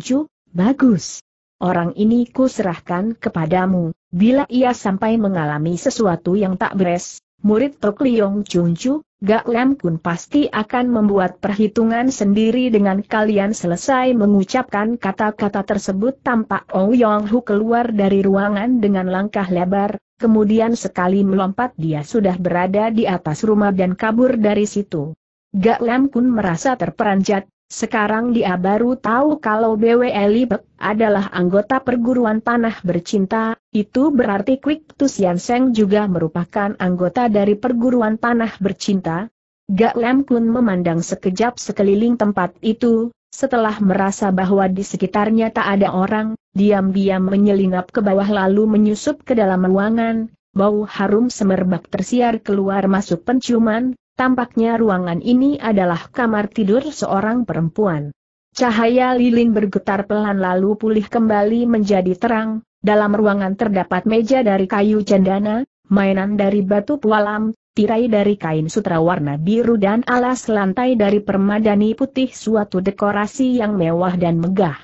bagus. Orang ini kuserahkan kepadamu. Bila ia sampai mengalami sesuatu yang tak beres, murid Tok Liong Chu, Gak Lam Kun pasti akan membuat perhitungan sendiri dengan kalian selesai mengucapkan kata-kata tersebut tampak Ong Yong Hu keluar dari ruangan dengan langkah lebar, kemudian sekali melompat dia sudah berada di atas rumah dan kabur dari situ. Gak Lam Kun merasa terperanjat, sekarang dia baru tahu kalau BW Elipek adalah anggota perguruan panah bercinta, itu berarti Kwik Tusian Seng juga merupakan anggota dari perguruan panah bercinta. Gak Lem Kun memandang sekejap sekeliling tempat itu, setelah merasa bahwa di sekitarnya tak ada orang, diam-diam menyelinap ke bawah lalu menyusup ke dalam ruangan, bau harum semerbak tersiar keluar masuk penciuman, Tampaknya ruangan ini adalah kamar tidur seorang perempuan. Cahaya lilin bergetar pelan lalu pulih kembali menjadi terang, dalam ruangan terdapat meja dari kayu cendana, mainan dari batu pualam, tirai dari kain sutra warna biru dan alas lantai dari permadani putih suatu dekorasi yang mewah dan megah.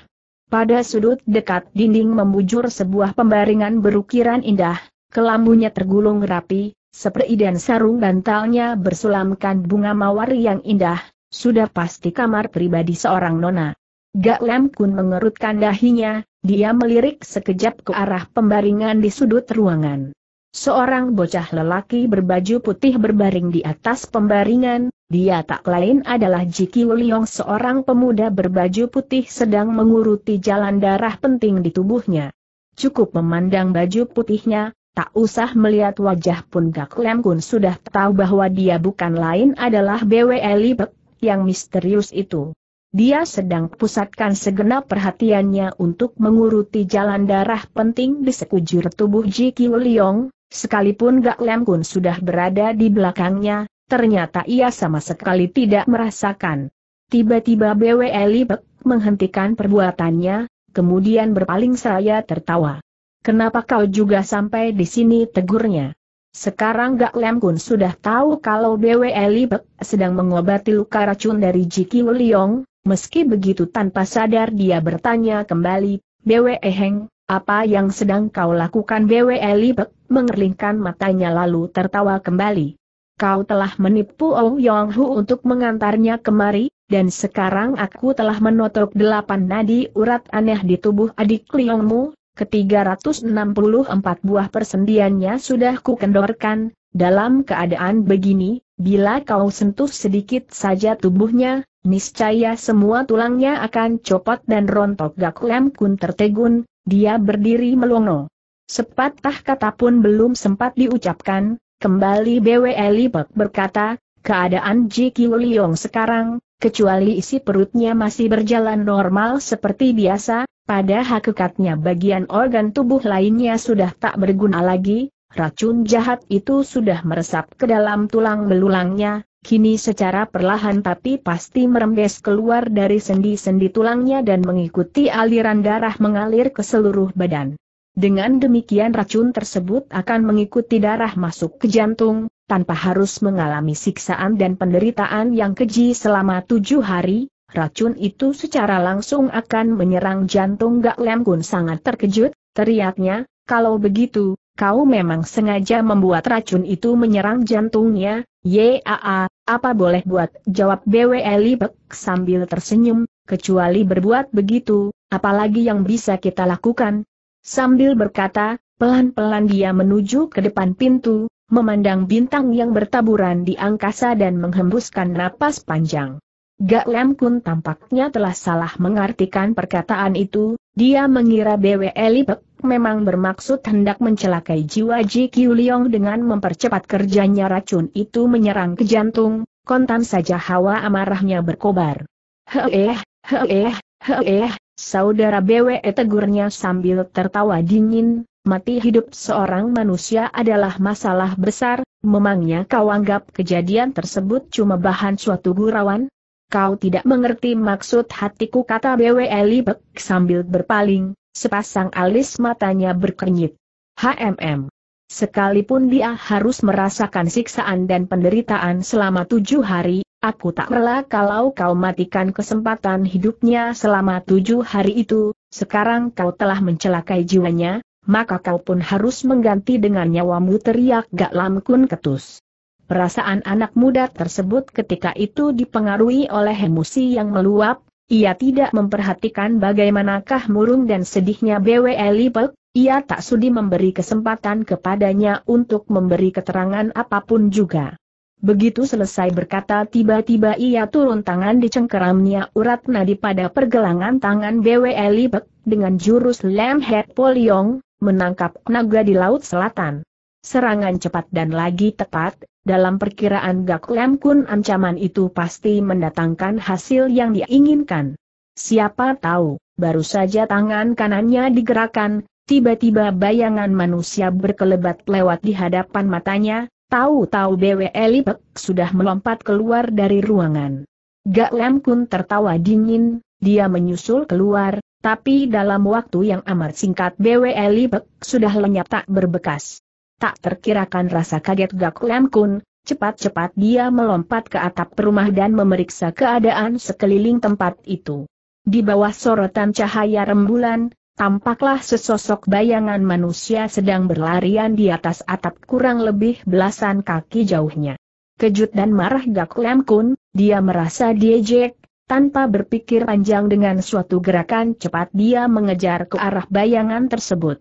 Pada sudut dekat dinding membujur sebuah pembaringan berukiran indah, kelambunya tergulung rapi, seperti dan sarung bantalnya bersulamkan bunga mawar yang indah, sudah pasti kamar pribadi seorang nona. Gak Lem Kun mengerutkan dahinya, dia melirik sekejap ke arah pembaringan di sudut ruangan. Seorang bocah lelaki berbaju putih berbaring di atas pembaringan, dia tak lain adalah Jiki Wuliong seorang pemuda berbaju putih sedang menguruti jalan darah penting di tubuhnya. Cukup memandang baju putihnya, Tak usah melihat wajah pun Gak Lem Kun sudah tahu bahwa dia bukan lain adalah BW Libek, yang misterius itu. Dia sedang pusatkan segenap perhatiannya untuk menguruti jalan darah penting di sekujur tubuh Ji Kiu Liong, sekalipun Gak Lem Kun sudah berada di belakangnya, ternyata ia sama sekali tidak merasakan. Tiba-tiba BW Libek menghentikan perbuatannya, kemudian berpaling saya tertawa. Kenapa kau juga sampai di sini tegurnya? Sekarang Gak Lem Kun sudah tahu kalau BW Libek sedang mengobati luka racun dari Jiki Liong, meski begitu tanpa sadar dia bertanya kembali, Bwe Heng, apa yang sedang kau lakukan BW Libek, mengerlingkan matanya lalu tertawa kembali. Kau telah menipu Ong Yong Hu untuk mengantarnya kemari, dan sekarang aku telah menotok delapan nadi urat aneh di tubuh adik Liongmu, ke-364 buah persendiannya sudah kukendorkan, dalam keadaan begini, bila kau sentuh sedikit saja tubuhnya, niscaya semua tulangnya akan copot dan rontok Gakuem Kun tertegun, dia berdiri melongo. Sepatah kata pun belum sempat diucapkan, kembali Bwe Lipek berkata, keadaan Ji Kiu sekarang, kecuali isi perutnya masih berjalan normal seperti biasa, pada hakikatnya bagian organ tubuh lainnya sudah tak berguna lagi, racun jahat itu sudah meresap ke dalam tulang belulangnya, kini secara perlahan tapi pasti merembes keluar dari sendi-sendi tulangnya dan mengikuti aliran darah mengalir ke seluruh badan. Dengan demikian racun tersebut akan mengikuti darah masuk ke jantung, tanpa harus mengalami siksaan dan penderitaan yang keji selama tujuh hari, racun itu secara langsung akan menyerang jantung Gak Lem Kun sangat terkejut, teriaknya, kalau begitu, kau memang sengaja membuat racun itu menyerang jantungnya, yaa, apa boleh buat, jawab Bwe Libek sambil tersenyum, kecuali berbuat begitu, apalagi yang bisa kita lakukan. Sambil berkata, pelan-pelan dia menuju ke depan pintu, memandang bintang yang bertaburan di angkasa dan menghembuskan napas panjang. Gak Lem Kun tampaknya telah salah mengartikan perkataan itu, dia mengira BW Elipek memang bermaksud hendak mencelakai jiwa Ji Liong dengan mempercepat kerjanya racun itu menyerang ke jantung, kontan saja hawa amarahnya berkobar. Heeh, heeh, heeh, saudara BW tegurnya sambil tertawa dingin, Mati hidup seorang manusia adalah masalah besar, memangnya kau anggap kejadian tersebut cuma bahan suatu gurauan? kau tidak mengerti maksud hatiku kata BW Elibek sambil berpaling, sepasang alis matanya berkenyit. HMM. Sekalipun dia harus merasakan siksaan dan penderitaan selama tujuh hari, aku tak rela kalau kau matikan kesempatan hidupnya selama tujuh hari itu, sekarang kau telah mencelakai jiwanya, maka kau pun harus mengganti dengan nyawamu teriak Gak lamkun Kun Ketus. Perasaan anak muda tersebut ketika itu dipengaruhi oleh emosi yang meluap, ia tidak memperhatikan bagaimanakah murung dan sedihnya BWL Lipek, ia tak sudi memberi kesempatan kepadanya untuk memberi keterangan apapun juga. Begitu selesai berkata tiba-tiba ia turun tangan di cengkeramnya urat nadi pada pergelangan tangan BWL Lipek, dengan jurus Lam Head Poliong, menangkap naga di Laut Selatan. Serangan cepat dan lagi tepat, dalam perkiraan Gak Lem Kun ancaman itu pasti mendatangkan hasil yang diinginkan. Siapa tahu, baru saja tangan kanannya digerakkan, tiba-tiba bayangan manusia berkelebat lewat di hadapan matanya, tahu-tahu BW Elipek sudah melompat keluar dari ruangan. Gak Lem Kun tertawa dingin, dia menyusul keluar, tapi dalam waktu yang amat singkat BW Elipek sudah lenyap tak berbekas. Tak terkirakan rasa kaget Gak Lam Kun, cepat-cepat dia melompat ke atap rumah dan memeriksa keadaan sekeliling tempat itu. Di bawah sorotan cahaya rembulan, tampaklah sesosok bayangan manusia sedang berlarian di atas atap kurang lebih belasan kaki jauhnya. Kejut dan marah Gak Lam Kun, dia merasa diejek, tanpa berpikir panjang dengan suatu gerakan cepat dia mengejar ke arah bayangan tersebut.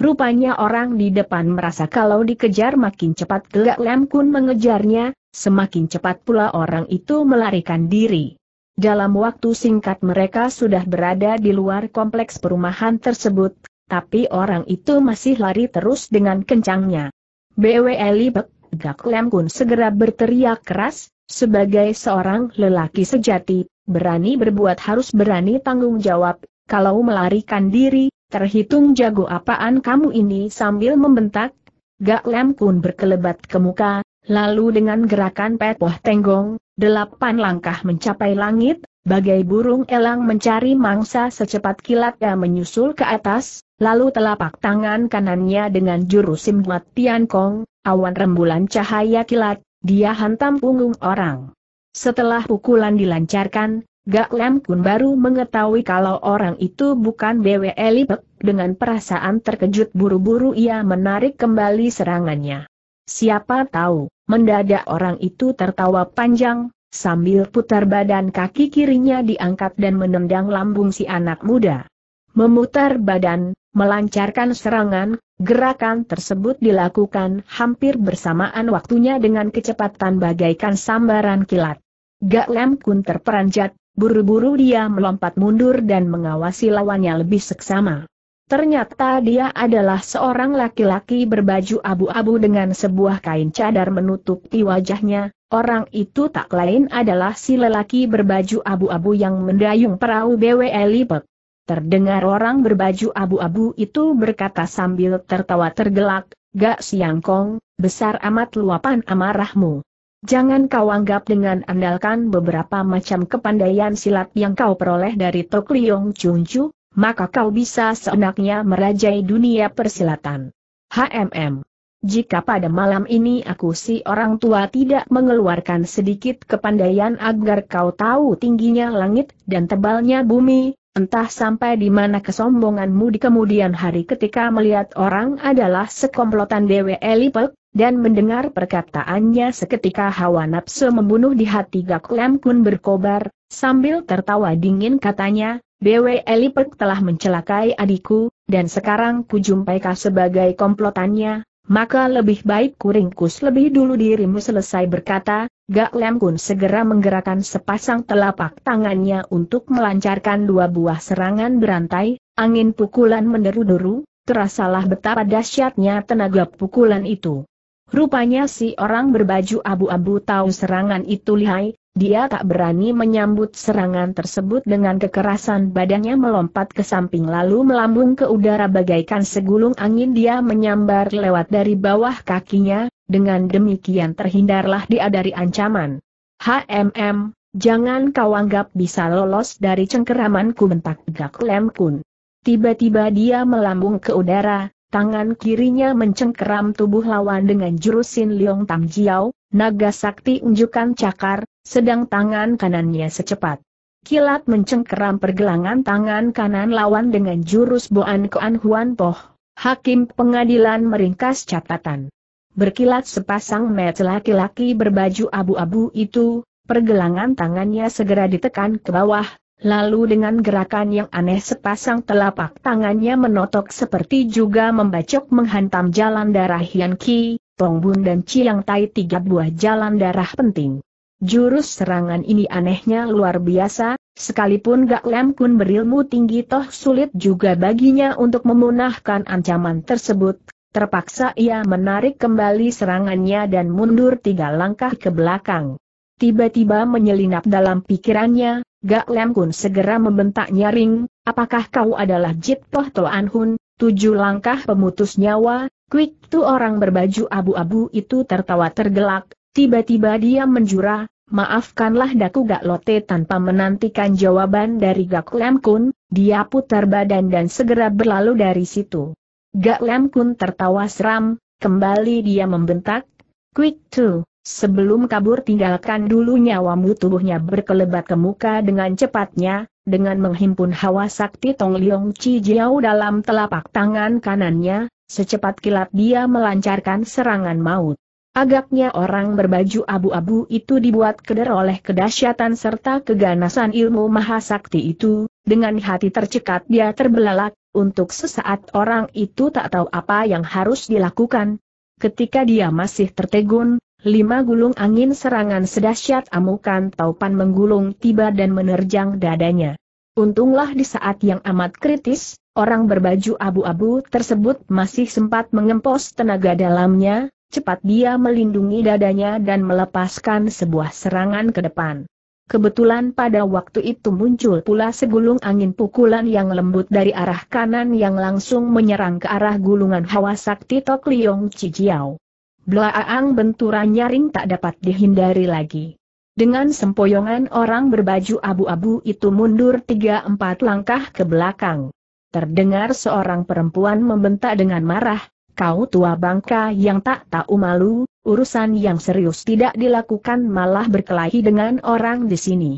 Rupanya orang di depan merasa kalau dikejar makin cepat Gelak Lem Kun mengejarnya, semakin cepat pula orang itu melarikan diri. Dalam waktu singkat mereka sudah berada di luar kompleks perumahan tersebut, tapi orang itu masih lari terus dengan kencangnya. BW Libek, Gak Lem Kun segera berteriak keras, sebagai seorang lelaki sejati, berani berbuat harus berani tanggung jawab, kalau melarikan diri, Terhitung jago apaan kamu ini sambil membentak? Gak Lem Kun berkelebat ke muka, lalu dengan gerakan petoh tenggong, delapan langkah mencapai langit, bagai burung elang mencari mangsa secepat kilat dia menyusul ke atas, lalu telapak tangan kanannya dengan jurus simbuat kong, awan rembulan cahaya kilat, dia hantam punggung orang. Setelah pukulan dilancarkan, Gak Lem Kun baru mengetahui kalau orang itu bukan Bwe Lipek, dengan perasaan terkejut buru-buru ia menarik kembali serangannya. Siapa tahu, mendadak orang itu tertawa panjang, sambil putar badan kaki kirinya diangkat dan menendang lambung si anak muda. Memutar badan, melancarkan serangan, gerakan tersebut dilakukan hampir bersamaan waktunya dengan kecepatan bagaikan sambaran kilat. Gak Lem Kun terperanjat, Buru-buru dia melompat mundur dan mengawasi lawannya lebih seksama. Ternyata dia adalah seorang laki-laki berbaju abu-abu dengan sebuah kain cadar menutupi wajahnya, orang itu tak lain adalah si lelaki berbaju abu-abu yang mendayung perahu BW Lipek. Terdengar orang berbaju abu-abu itu berkata sambil tertawa tergelak, Gak siang kong, besar amat luapan amarahmu. Jangan kau anggap dengan andalkan beberapa macam kepandaian silat yang kau peroleh dari Tok Liong Chu, maka kau bisa seenaknya merajai dunia persilatan. HMM. Jika pada malam ini aku si orang tua tidak mengeluarkan sedikit kepandaian agar kau tahu tingginya langit dan tebalnya bumi, entah sampai di mana kesombonganmu di kemudian hari ketika melihat orang adalah sekomplotan Dewi Elipek, dan mendengar perkataannya seketika hawa nafsu membunuh di hati Gak Lem Kun berkobar, sambil tertawa dingin katanya, BW Elipek telah mencelakai adikku, dan sekarang kujumpai kau sebagai komplotannya, maka lebih baik kuringkus lebih dulu dirimu selesai berkata, Gak Lem Kun segera menggerakkan sepasang telapak tangannya untuk melancarkan dua buah serangan berantai, angin pukulan menderu-deru, terasalah betapa dahsyatnya tenaga pukulan itu. Rupanya si orang berbaju abu-abu tahu serangan itu lihai, dia tak berani menyambut serangan tersebut dengan kekerasan badannya melompat ke samping lalu melambung ke udara bagaikan segulung angin dia menyambar lewat dari bawah kakinya, dengan demikian terhindarlah dia dari ancaman. HMM, jangan kau anggap bisa lolos dari cengkeramanku bentak gak Lem Kun. Tiba-tiba dia melambung ke udara, Tangan kirinya mencengkeram tubuh lawan dengan jurusin Liong Tam Jiao, naga sakti unjukan cakar, sedang tangan kanannya secepat. Kilat mencengkeram pergelangan tangan kanan lawan dengan jurus Boan Koan Huan Poh. Hakim pengadilan meringkas catatan. Berkilat sepasang mata laki-laki berbaju abu-abu itu, pergelangan tangannya segera ditekan ke bawah, Lalu dengan gerakan yang aneh sepasang telapak tangannya menotok seperti juga membacok menghantam jalan darah Hian Ki, Tong Bun dan Chiang Tai tiga buah jalan darah penting. Jurus serangan ini anehnya luar biasa, sekalipun Gak Lem Kun berilmu tinggi toh sulit juga baginya untuk memunahkan ancaman tersebut, terpaksa ia menarik kembali serangannya dan mundur tiga langkah ke belakang tiba-tiba menyelinap dalam pikirannya, Gak Lem Kun segera membentak nyaring, apakah kau adalah Jit Toh Toan Hun, tujuh langkah pemutus nyawa, Quick tu orang berbaju abu-abu itu tertawa tergelak, tiba-tiba dia menjura, maafkanlah daku Gak Lote tanpa menantikan jawaban dari Gak Lem Kun, dia putar badan dan segera berlalu dari situ. Gak Lem Kun tertawa seram, kembali dia membentak, Quick tu. Sebelum kabur tinggalkan dulu nyawamu tubuhnya berkelebat ke muka dengan cepatnya, dengan menghimpun hawa sakti Tong Liong Chi Jiao dalam telapak tangan kanannya, secepat kilat dia melancarkan serangan maut. Agaknya orang berbaju abu-abu itu dibuat keder oleh kedahsyatan serta keganasan ilmu maha sakti itu, dengan hati tercekat dia terbelalak, untuk sesaat orang itu tak tahu apa yang harus dilakukan. Ketika dia masih tertegun, Lima gulung angin serangan sedahsyat amukan taupan menggulung tiba dan menerjang dadanya. Untunglah di saat yang amat kritis, orang berbaju abu-abu tersebut masih sempat mengempos tenaga dalamnya, cepat dia melindungi dadanya dan melepaskan sebuah serangan ke depan. Kebetulan pada waktu itu muncul pula segulung angin pukulan yang lembut dari arah kanan yang langsung menyerang ke arah gulungan hawa sakti Tok Liong Cijiao. Blaang benturan nyaring tak dapat dihindari lagi. Dengan sempoyongan orang berbaju abu-abu itu mundur tiga empat langkah ke belakang. Terdengar seorang perempuan membentak dengan marah, kau tua bangka yang tak tahu malu, urusan yang serius tidak dilakukan malah berkelahi dengan orang di sini.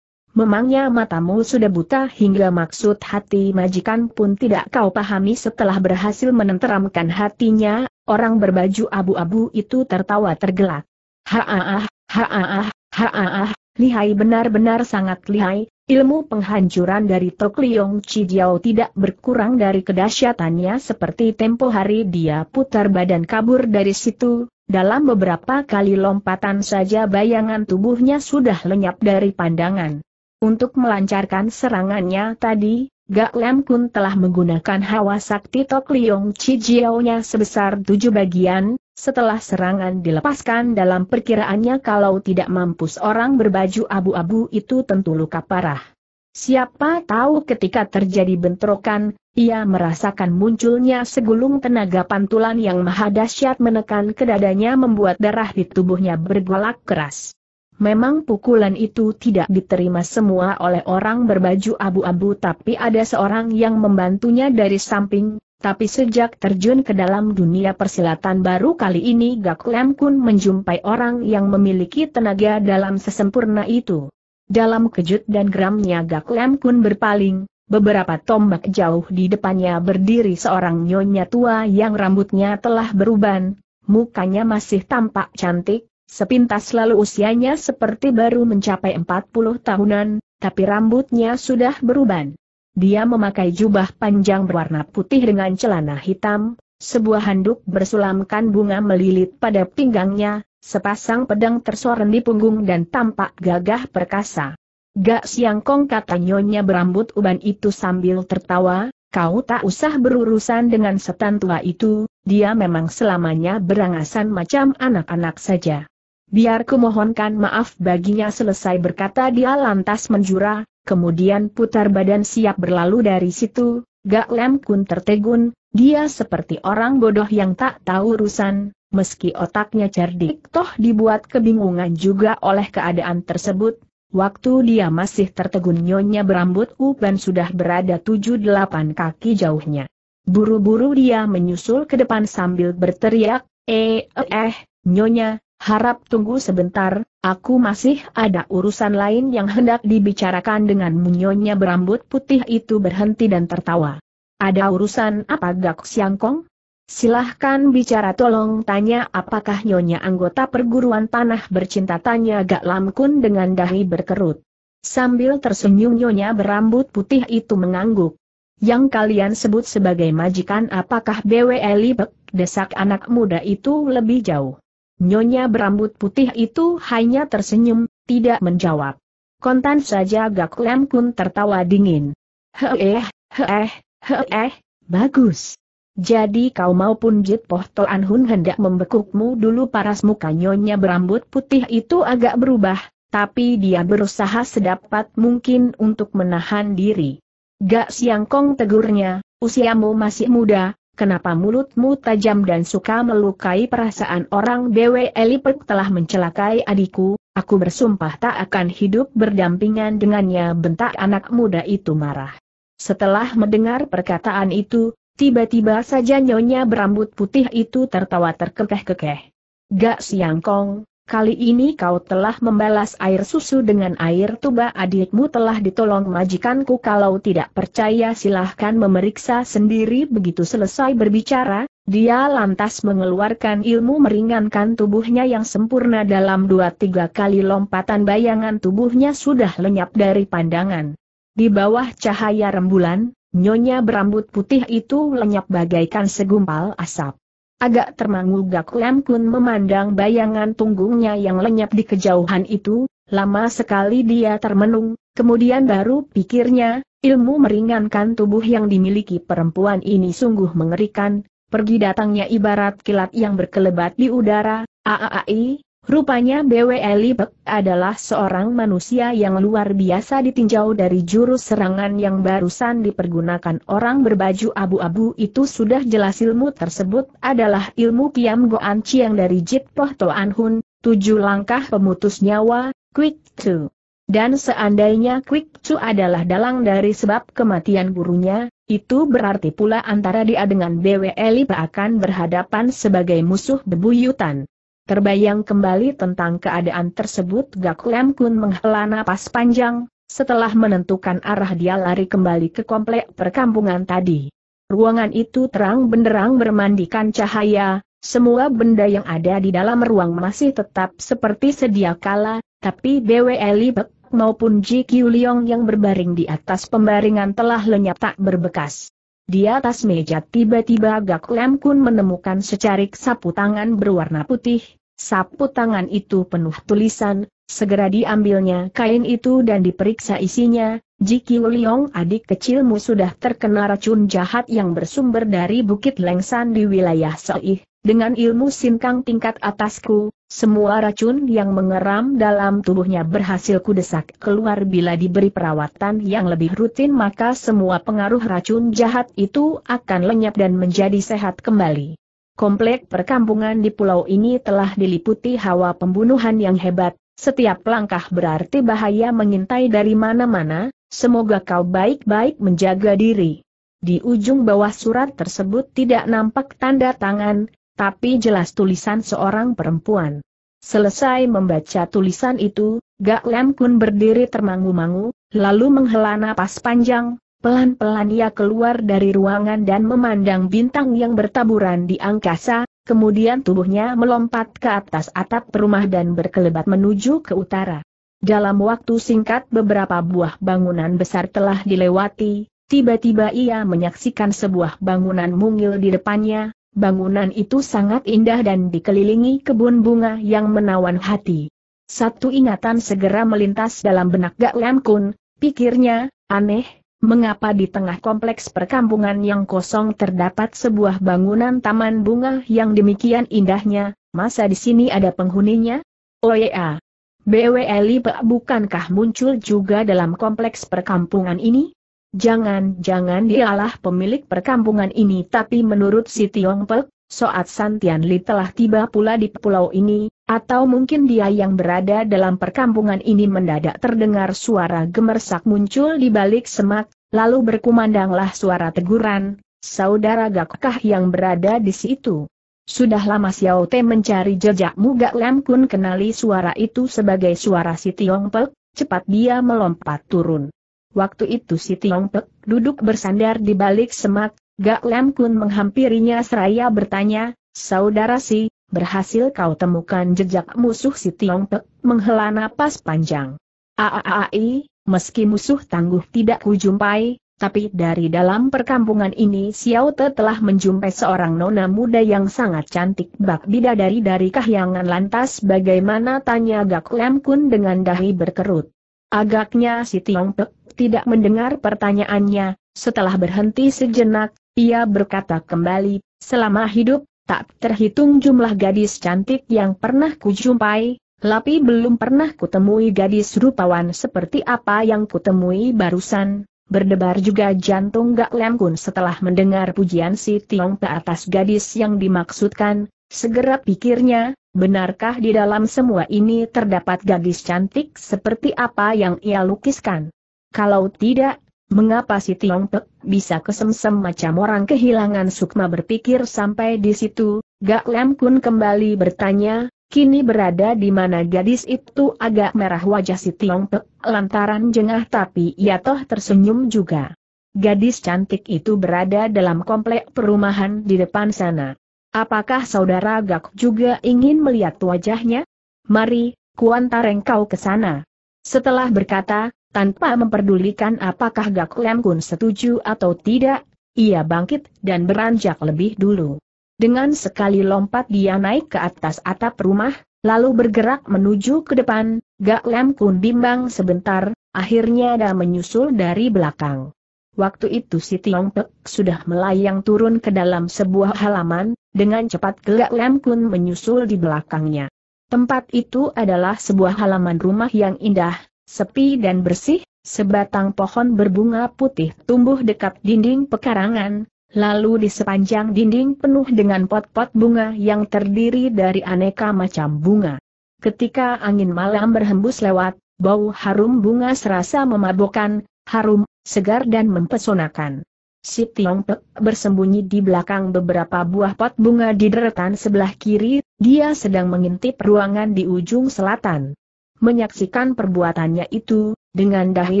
Memangnya matamu sudah buta hingga maksud hati majikan pun tidak kau pahami setelah berhasil menenteramkan hatinya, orang berbaju abu-abu itu tertawa tergelak. Haaah, haaah, haaah, lihai benar-benar sangat lihai, ilmu penghancuran dari Tok Liong tidak berkurang dari kedahsyatannya seperti tempo hari dia putar badan kabur dari situ, dalam beberapa kali lompatan saja bayangan tubuhnya sudah lenyap dari pandangan. Untuk melancarkan serangannya tadi, Gak Lem Kun telah menggunakan hawa sakti Tok Liong Chi Jiao-nya sebesar tujuh bagian, setelah serangan dilepaskan dalam perkiraannya kalau tidak mampus orang berbaju abu-abu itu tentu luka parah. Siapa tahu ketika terjadi bentrokan, ia merasakan munculnya segulung tenaga pantulan yang maha dahsyat menekan ke dadanya membuat darah di tubuhnya bergolak keras. Memang pukulan itu tidak diterima semua oleh orang berbaju abu-abu tapi ada seorang yang membantunya dari samping, tapi sejak terjun ke dalam dunia persilatan baru kali ini Gak Lem Kun menjumpai orang yang memiliki tenaga dalam sesempurna itu. Dalam kejut dan geramnya Gak Lem Kun berpaling, Beberapa tombak jauh di depannya berdiri seorang nyonya tua yang rambutnya telah beruban, mukanya masih tampak cantik, Sepintas lalu usianya seperti baru mencapai 40 tahunan, tapi rambutnya sudah beruban. Dia memakai jubah panjang berwarna putih dengan celana hitam, sebuah handuk bersulamkan bunga melilit pada pinggangnya, sepasang pedang tersorot di punggung dan tampak gagah perkasa. Gak siang kong kata nyonya berambut uban itu sambil tertawa, kau tak usah berurusan dengan setan tua itu, dia memang selamanya berangasan macam anak-anak saja. Biar kumohonkan maaf baginya selesai berkata dia lantas menjura, kemudian putar badan siap berlalu dari situ, Gak Lem Kun tertegun, dia seperti orang bodoh yang tak tahu urusan, meski otaknya cerdik toh dibuat kebingungan juga oleh keadaan tersebut. Waktu dia masih tertegun nyonya berambut uban sudah berada tujuh delapan kaki jauhnya. Buru-buru dia menyusul ke depan sambil berteriak, eh, eh, eh nyonya, harap tunggu sebentar, aku masih ada urusan lain yang hendak dibicarakan dengan munyonya berambut putih itu berhenti dan tertawa. Ada urusan apa Gak Siangkong? Silahkan bicara tolong tanya apakah nyonya anggota perguruan tanah bercinta tanya Gak Lamkun dengan dahi berkerut. Sambil tersenyum nyonya berambut putih itu mengangguk. Yang kalian sebut sebagai majikan apakah BWL ibek? desak anak muda itu lebih jauh. Nyonya berambut putih itu hanya tersenyum, tidak menjawab. Kontan saja Gak Lem Kun tertawa dingin. Heeh, heeh, heeh, bagus. Jadi kau maupun Jit Pohto Anhun hendak membekukmu dulu paras muka nyonya berambut putih itu agak berubah, tapi dia berusaha sedapat mungkin untuk menahan diri. Gak Siang Kong tegurnya, usiamu masih muda, Kenapa mulutmu tajam dan suka melukai perasaan orang BW Elipek telah mencelakai adikku, aku bersumpah tak akan hidup berdampingan dengannya bentak anak muda itu marah. Setelah mendengar perkataan itu, tiba-tiba saja nyonya berambut putih itu tertawa terkekeh-kekeh. Gak siang kong, Kali ini kau telah membalas air susu dengan air tuba adikmu telah ditolong majikanku kalau tidak percaya silahkan memeriksa sendiri begitu selesai berbicara, dia lantas mengeluarkan ilmu meringankan tubuhnya yang sempurna dalam dua tiga kali lompatan bayangan tubuhnya sudah lenyap dari pandangan. Di bawah cahaya rembulan, nyonya berambut putih itu lenyap bagaikan segumpal asap. Agak termangu Gak Lem Kun memandang bayangan punggungnya yang lenyap di kejauhan itu, lama sekali dia termenung, kemudian baru pikirnya, ilmu meringankan tubuh yang dimiliki perempuan ini sungguh mengerikan, pergi datangnya ibarat kilat yang berkelebat di udara, aaai, Rupanya BW Libek adalah seorang manusia yang luar biasa ditinjau dari jurus serangan yang barusan dipergunakan orang berbaju abu-abu itu sudah jelas ilmu tersebut adalah ilmu Kiam Goan Chiang dari Jit Poh Toan Hun, tujuh langkah pemutus nyawa, Quick Chu. Dan seandainya Quick Chu adalah dalang dari sebab kematian gurunya, itu berarti pula antara dia dengan BW Libek akan berhadapan sebagai musuh bebuyutan. Terbayang kembali tentang keadaan tersebut Gak Lem Kun menghela napas panjang, setelah menentukan arah dia lari kembali ke komplek perkampungan tadi. Ruangan itu terang benderang bermandikan cahaya, semua benda yang ada di dalam ruang masih tetap seperti sedia kala, tapi Dewi Elibek maupun Ji Liong yang berbaring di atas pembaringan telah lenyap tak berbekas. Di atas meja tiba-tiba Gak Lem Kun menemukan secarik sapu tangan berwarna putih, Sapu tangan itu penuh tulisan, segera diambilnya kain itu dan diperiksa isinya, Jiki Liong adik kecilmu sudah terkena racun jahat yang bersumber dari Bukit Lengsan di wilayah Soih, dengan ilmu sinkang tingkat atasku, semua racun yang mengeram dalam tubuhnya berhasil kudesak keluar bila diberi perawatan yang lebih rutin maka semua pengaruh racun jahat itu akan lenyap dan menjadi sehat kembali. Komplek perkampungan di pulau ini telah diliputi hawa pembunuhan yang hebat, setiap langkah berarti bahaya mengintai dari mana-mana, semoga kau baik-baik menjaga diri. Di ujung bawah surat tersebut tidak nampak tanda tangan, tapi jelas tulisan seorang perempuan. Selesai membaca tulisan itu, Gak Lem Kun berdiri termangu-mangu, lalu menghela napas panjang, Pelan-pelan ia keluar dari ruangan dan memandang bintang yang bertaburan di angkasa, kemudian tubuhnya melompat ke atas atap rumah dan berkelebat menuju ke utara. Dalam waktu singkat beberapa buah bangunan besar telah dilewati, tiba-tiba ia menyaksikan sebuah bangunan mungil di depannya, bangunan itu sangat indah dan dikelilingi kebun bunga yang menawan hati. Satu ingatan segera melintas dalam benak Gak Lam Kun, pikirnya, aneh, Mengapa di tengah kompleks perkampungan yang kosong terdapat sebuah bangunan taman bunga yang demikian indahnya, masa di sini ada penghuninya? Oh ya, BWLI bukankah muncul juga dalam kompleks perkampungan ini? Jangan-jangan dialah pemilik perkampungan ini tapi menurut si Tiong Pek, Soat Santian Li telah tiba pula di pulau ini, atau mungkin dia yang berada dalam perkampungan ini mendadak terdengar suara gemersak muncul di balik semak, lalu berkumandanglah suara teguran, saudara gakkah yang berada di situ. Sudah lama Xiao Te mencari jejakmu Gak Lam Kun kenali suara itu sebagai suara si Tiong Pek, cepat dia melompat turun. Waktu itu si Tiong Pek duduk bersandar di balik semak, Gak Lam Kun menghampirinya seraya bertanya, Saudara si, berhasil kau temukan jejak musuh si Tiong Pek, menghela napas panjang. Aaai, meski musuh tangguh tidak kujumpai, tapi dari dalam perkampungan ini Xiao Te telah menjumpai seorang nona muda yang sangat cantik bak bidadari dari kahyangan lantas bagaimana tanya Gak Lem Kun dengan dahi berkerut. Agaknya si Tiong Pek tidak mendengar pertanyaannya, setelah berhenti sejenak, ia berkata kembali, selama hidup, tak terhitung jumlah gadis cantik yang pernah kujumpai, tapi belum pernah kutemui gadis rupawan seperti apa yang kutemui barusan, Berdebar juga jantung Gak Lem Kun setelah mendengar pujian si Tiong Pe atas gadis yang dimaksudkan, segera pikirnya, benarkah di dalam semua ini terdapat gadis cantik seperti apa yang ia lukiskan? Kalau tidak, Mengapa si Tiong Pek bisa kesemsem macam orang kehilangan sukma berpikir sampai di situ? Gak Lem Kun kembali bertanya, kini berada di mana gadis itu agak merah wajah si Tiong Pek, lantaran jengah tapi ia toh tersenyum juga. Gadis cantik itu berada dalam komplek perumahan di depan sana. Apakah saudara Gak juga ingin melihat wajahnya? Mari, Kuantareng engkau kau ke sana. Setelah berkata, tanpa memperdulikan apakah Gak Lem Kun setuju atau tidak, ia bangkit dan beranjak lebih dulu. Dengan sekali lompat dia naik ke atas atap rumah, lalu bergerak menuju ke depan, Gak Lem Kun bimbang sebentar, akhirnya ada menyusul dari belakang. Waktu itu si Tiong Pek sudah melayang turun ke dalam sebuah halaman, dengan cepat Gak Lem Kun menyusul di belakangnya. Tempat itu adalah sebuah halaman rumah yang indah, sepi dan bersih, sebatang pohon berbunga putih tumbuh dekat dinding pekarangan, lalu di sepanjang dinding penuh dengan pot-pot bunga yang terdiri dari aneka macam bunga. Ketika angin malam berhembus lewat, bau harum bunga serasa memabukkan, harum, segar dan mempesonakan. Si Tiong Pek bersembunyi di belakang beberapa buah pot bunga di deretan sebelah kiri, dia sedang mengintip ruangan di ujung selatan. Menyaksikan perbuatannya itu, dengan dahi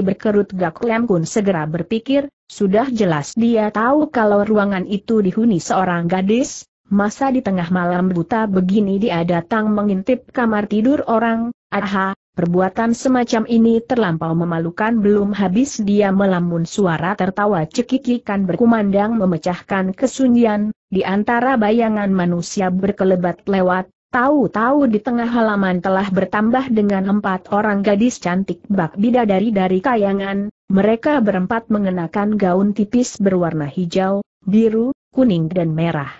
berkerut Gak Lem Kun segera berpikir, sudah jelas dia tahu kalau ruangan itu dihuni seorang gadis, masa di tengah malam buta begini dia datang mengintip kamar tidur orang, aha, perbuatan semacam ini terlampau memalukan belum habis dia melamun suara tertawa cekikikan berkumandang memecahkan kesunyian, di antara bayangan manusia berkelebat lewat, Tahu-tahu di tengah halaman telah bertambah dengan empat orang gadis cantik bak bidadari dari kayangan, mereka berempat mengenakan gaun tipis berwarna hijau, biru, kuning dan merah.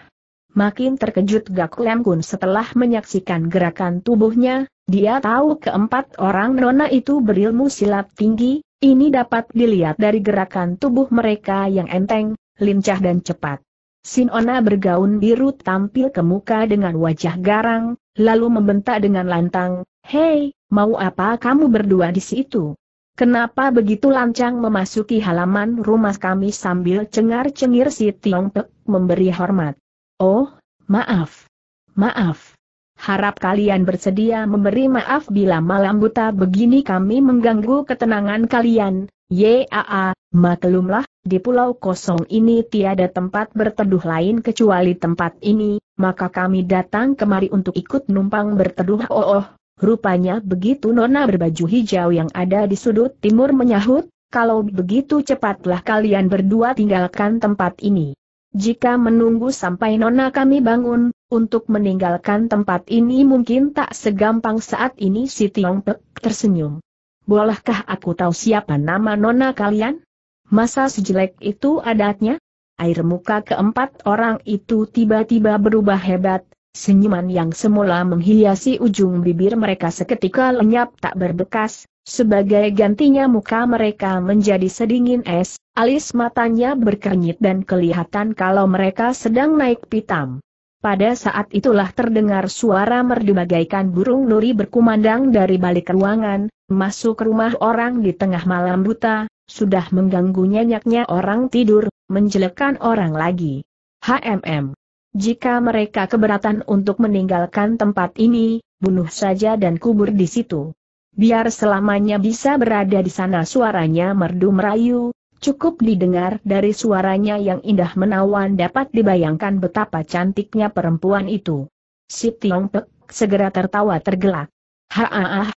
Makin terkejut Gak Lem setelah menyaksikan gerakan tubuhnya, dia tahu keempat orang nona itu berilmu silat tinggi, ini dapat dilihat dari gerakan tubuh mereka yang enteng, lincah dan cepat. Sinona bergaun biru tampil ke muka dengan wajah garang, lalu membentak dengan lantang, Hei, mau apa kamu berdua di situ? Kenapa begitu lancang memasuki halaman rumah kami sambil cengar-cengir si Tiong Pek memberi hormat? Oh, maaf. Maaf. Harap kalian bersedia memberi maaf bila malam buta begini kami mengganggu ketenangan kalian, Yaa, maklumlah, di pulau kosong ini tiada tempat berteduh lain kecuali tempat ini, maka kami datang kemari untuk ikut numpang berteduh. Oh, oh rupanya begitu nona berbaju hijau yang ada di sudut timur menyahut, kalau begitu cepatlah kalian berdua tinggalkan tempat ini. Jika menunggu sampai nona kami bangun, untuk meninggalkan tempat ini mungkin tak segampang saat ini si Tiong Pek tersenyum. Bolehkah aku tahu siapa nama nona kalian? Masa sejelek itu adatnya? Air muka keempat orang itu tiba-tiba berubah hebat, senyuman yang semula menghiasi ujung bibir mereka seketika lenyap tak berbekas, sebagai gantinya muka mereka menjadi sedingin es, alis matanya berkernyit dan kelihatan kalau mereka sedang naik pitam. Pada saat itulah terdengar suara merdu bagaikan burung nuri berkumandang dari balik ruangan, masuk rumah orang di tengah malam buta, sudah mengganggu nyenyaknya orang tidur, menjelekkan orang lagi. HMM. Jika mereka keberatan untuk meninggalkan tempat ini, bunuh saja dan kubur di situ biar selamanya bisa berada di sana suaranya merdu merayu, cukup didengar dari suaranya yang indah menawan dapat dibayangkan betapa cantiknya perempuan itu. Si Tiong Pek segera tertawa tergelak. ha ha ah, ah,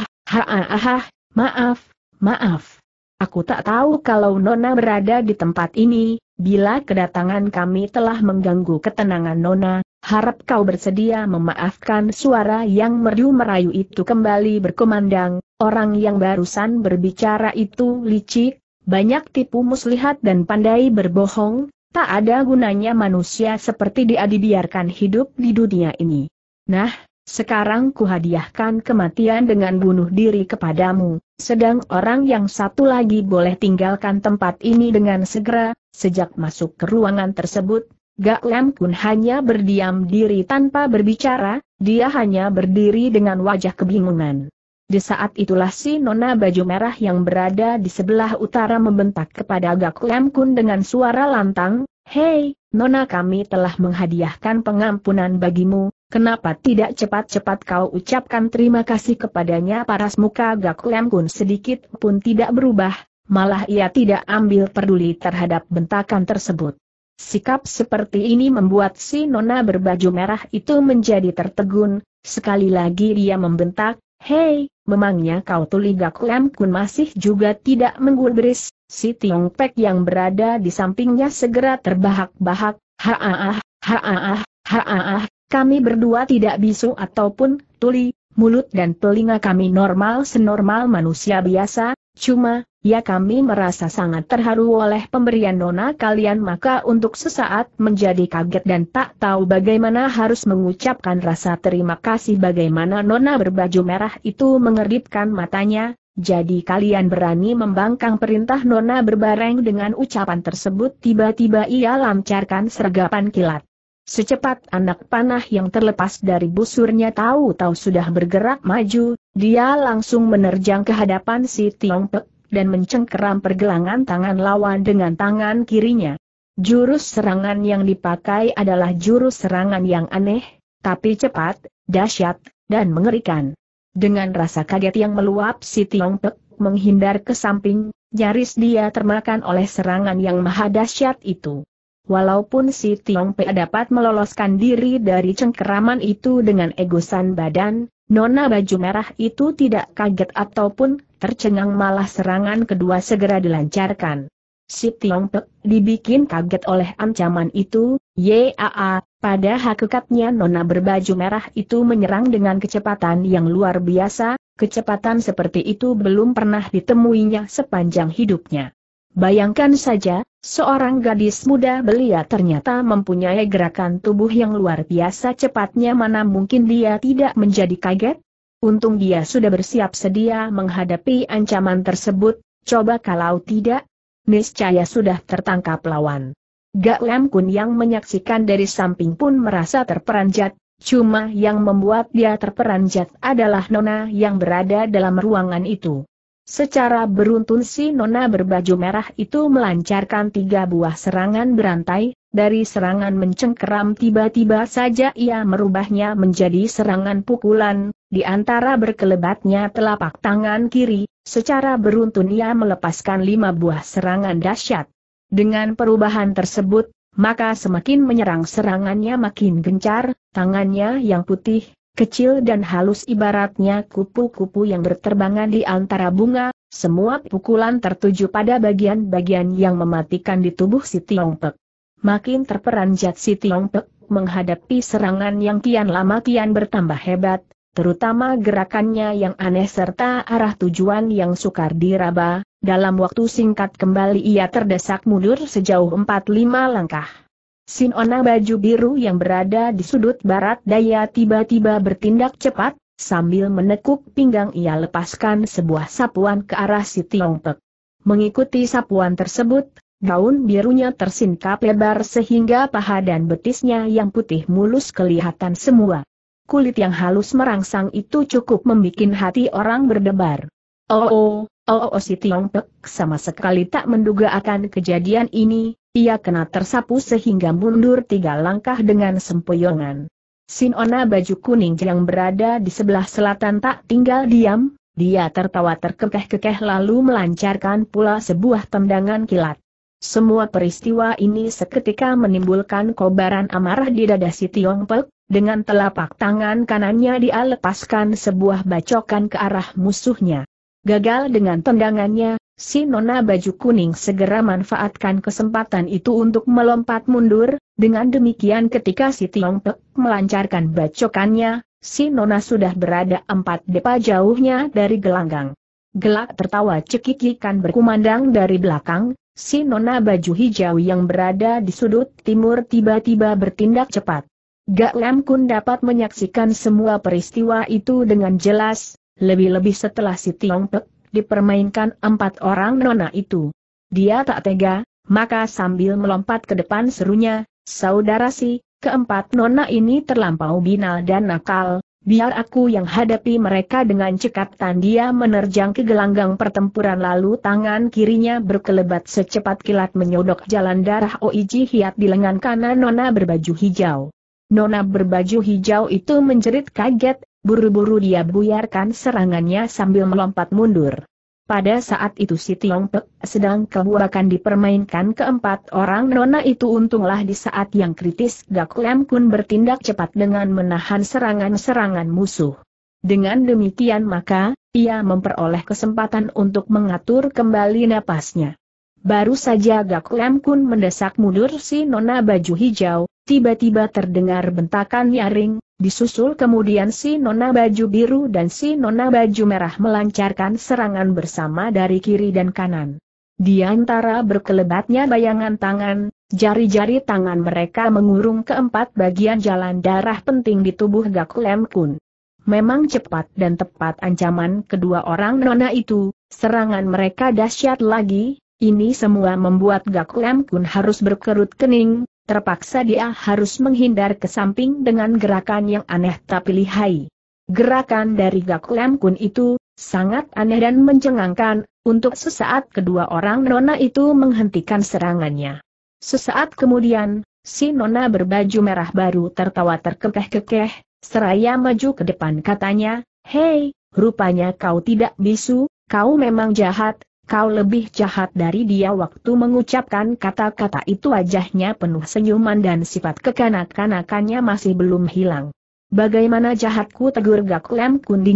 ha ah ah, ah maaf, maaf. Aku tak tahu kalau Nona berada di tempat ini, bila kedatangan kami telah mengganggu ketenangan Nona, Harap kau bersedia memaafkan suara yang merdu merayu itu kembali berkumandang, orang yang barusan berbicara itu licik, banyak tipu muslihat dan pandai berbohong, tak ada gunanya manusia seperti dia dibiarkan hidup di dunia ini. Nah, sekarang kuhadiahkan kematian dengan bunuh diri kepadamu, sedang orang yang satu lagi boleh tinggalkan tempat ini dengan segera, sejak masuk ke ruangan tersebut, Gak Lem Kun hanya berdiam diri tanpa berbicara, dia hanya berdiri dengan wajah kebingungan. Di saat itulah si nona baju merah yang berada di sebelah utara membentak kepada Gak Lem Kun dengan suara lantang, Hei, nona kami telah menghadiahkan pengampunan bagimu, kenapa tidak cepat-cepat kau ucapkan terima kasih kepadanya paras muka Gak Lem Kun sedikit pun tidak berubah, malah ia tidak ambil peduli terhadap bentakan tersebut. Sikap seperti ini membuat si nona berbaju merah itu menjadi tertegun, sekali lagi dia membentak, Hei, memangnya kau tuli gak Kuem Kun masih juga tidak menggulbris, si Tiong Pek yang berada di sampingnya segera terbahak-bahak, "Haah, haah, haah, kami berdua tidak bisu ataupun tuli, mulut dan telinga kami normal senormal manusia biasa, Cuma, ya kami merasa sangat terharu oleh pemberian nona kalian maka untuk sesaat menjadi kaget dan tak tahu bagaimana harus mengucapkan rasa terima kasih bagaimana nona berbaju merah itu mengeripkan matanya, jadi kalian berani membangkang perintah nona berbareng dengan ucapan tersebut tiba-tiba ia lancarkan sergapan kilat. Secepat anak panah yang terlepas dari busurnya tahu-tahu sudah bergerak maju, dia langsung menerjang ke hadapan si Tiong Pek, dan mencengkeram pergelangan tangan lawan dengan tangan kirinya. Jurus serangan yang dipakai adalah jurus serangan yang aneh, tapi cepat, dahsyat, dan mengerikan. Dengan rasa kaget yang meluap si Tiong Pek menghindar ke samping, nyaris dia termakan oleh serangan yang maha dahsyat itu. Walaupun si Tiong Pek dapat meloloskan diri dari cengkeraman itu dengan egosan badan, Nona baju merah itu tidak kaget ataupun tercengang malah serangan kedua segera dilancarkan. Si Tiong Pek dibikin kaget oleh ancaman itu, yaa, pada hakikatnya Nona berbaju merah itu menyerang dengan kecepatan yang luar biasa, kecepatan seperti itu belum pernah ditemuinya sepanjang hidupnya. Bayangkan saja, seorang gadis muda belia ternyata mempunyai gerakan tubuh yang luar biasa cepatnya mana mungkin dia tidak menjadi kaget? Untung dia sudah bersiap sedia menghadapi ancaman tersebut, coba kalau tidak, niscaya sudah tertangkap lawan. Gak lam Kun yang menyaksikan dari samping pun merasa terperanjat, cuma yang membuat dia terperanjat adalah Nona yang berada dalam ruangan itu. Secara beruntun si nona berbaju merah itu melancarkan tiga buah serangan berantai, dari serangan mencengkeram tiba-tiba saja ia merubahnya menjadi serangan pukulan, di antara berkelebatnya telapak tangan kiri, secara beruntun ia melepaskan lima buah serangan dahsyat. Dengan perubahan tersebut, maka semakin menyerang serangannya makin gencar, tangannya yang putih, kecil dan halus ibaratnya kupu-kupu yang berterbangan di antara bunga, semua pukulan tertuju pada bagian-bagian yang mematikan di tubuh si Pek. Makin terperanjat si Pek menghadapi serangan yang kian lama kian bertambah hebat, terutama gerakannya yang aneh serta arah tujuan yang sukar diraba, dalam waktu singkat kembali ia terdesak mundur sejauh 4-5 langkah. Sinona baju biru yang berada di sudut barat daya tiba-tiba bertindak cepat, sambil menekuk pinggang ia lepaskan sebuah sapuan ke arah si Pek. Mengikuti sapuan tersebut, gaun birunya tersingkap lebar sehingga paha dan betisnya yang putih mulus kelihatan semua. Kulit yang halus merangsang itu cukup membuat hati orang berdebar. Oh, oh Oh, oh, oh si Tiong Pek sama sekali tak menduga akan kejadian ini, ia kena tersapu sehingga mundur tiga langkah dengan sempoyongan. Sinona baju kuning yang berada di sebelah selatan tak tinggal diam, dia tertawa terkekeh-kekeh lalu melancarkan pula sebuah tendangan kilat. Semua peristiwa ini seketika menimbulkan kobaran amarah di dada si Tiong Pek, dengan telapak tangan kanannya dia lepaskan sebuah bacokan ke arah musuhnya. Gagal dengan tendangannya, si nona baju kuning segera manfaatkan kesempatan itu untuk melompat mundur, dengan demikian ketika si Tiong Pe melancarkan bacokannya, si nona sudah berada empat depa jauhnya dari gelanggang. Gelak tertawa cekikikan berkumandang dari belakang, si nona baju hijau yang berada di sudut timur tiba-tiba bertindak cepat. Gak Lam Kun dapat menyaksikan semua peristiwa itu dengan jelas, lebih-lebih setelah si Tiong Pek, dipermainkan empat orang nona itu. Dia tak tega, maka sambil melompat ke depan serunya, saudara si, keempat nona ini terlampau binal dan nakal, biar aku yang hadapi mereka dengan cekatan dia menerjang ke gelanggang pertempuran lalu tangan kirinya berkelebat secepat kilat menyodok jalan darah Oiji Hiat di lengan kanan nona berbaju hijau. Nona berbaju hijau itu menjerit kaget, Buru-buru dia buyarkan serangannya sambil melompat mundur. Pada saat itu si Tiong Pek sedang kebuakan dipermainkan keempat orang nona itu untunglah di saat yang kritis Gak Lem Kun bertindak cepat dengan menahan serangan-serangan musuh. Dengan demikian maka, ia memperoleh kesempatan untuk mengatur kembali napasnya. Baru saja Gak Lem Kun mendesak mundur si nona baju hijau, tiba-tiba terdengar bentakan nyaring, Disusul kemudian si Nona Baju Biru dan si Nona Baju Merah melancarkan serangan bersama dari kiri dan kanan. Di antara berkelebatnya bayangan tangan, jari-jari tangan mereka mengurung keempat bagian jalan darah penting di tubuh Gak Kun. Memang cepat dan tepat ancaman kedua orang nona itu, serangan mereka dahsyat lagi, ini semua membuat Gak Kun harus berkerut kening, Terpaksa dia harus menghindar ke samping dengan gerakan yang aneh tapi lihai. Gerakan dari Gak Lem Kun itu, sangat aneh dan mencengangkan, untuk sesaat kedua orang Nona itu menghentikan serangannya. Sesaat kemudian, si Nona berbaju merah baru tertawa terkekeh-kekeh, seraya maju ke depan katanya, Hei, rupanya kau tidak bisu, kau memang jahat, kau lebih jahat dari dia waktu mengucapkan kata-kata itu wajahnya penuh senyuman dan sifat kekanak-kanakannya masih belum hilang. Bagaimana jahatku tegur Gak Lem Kun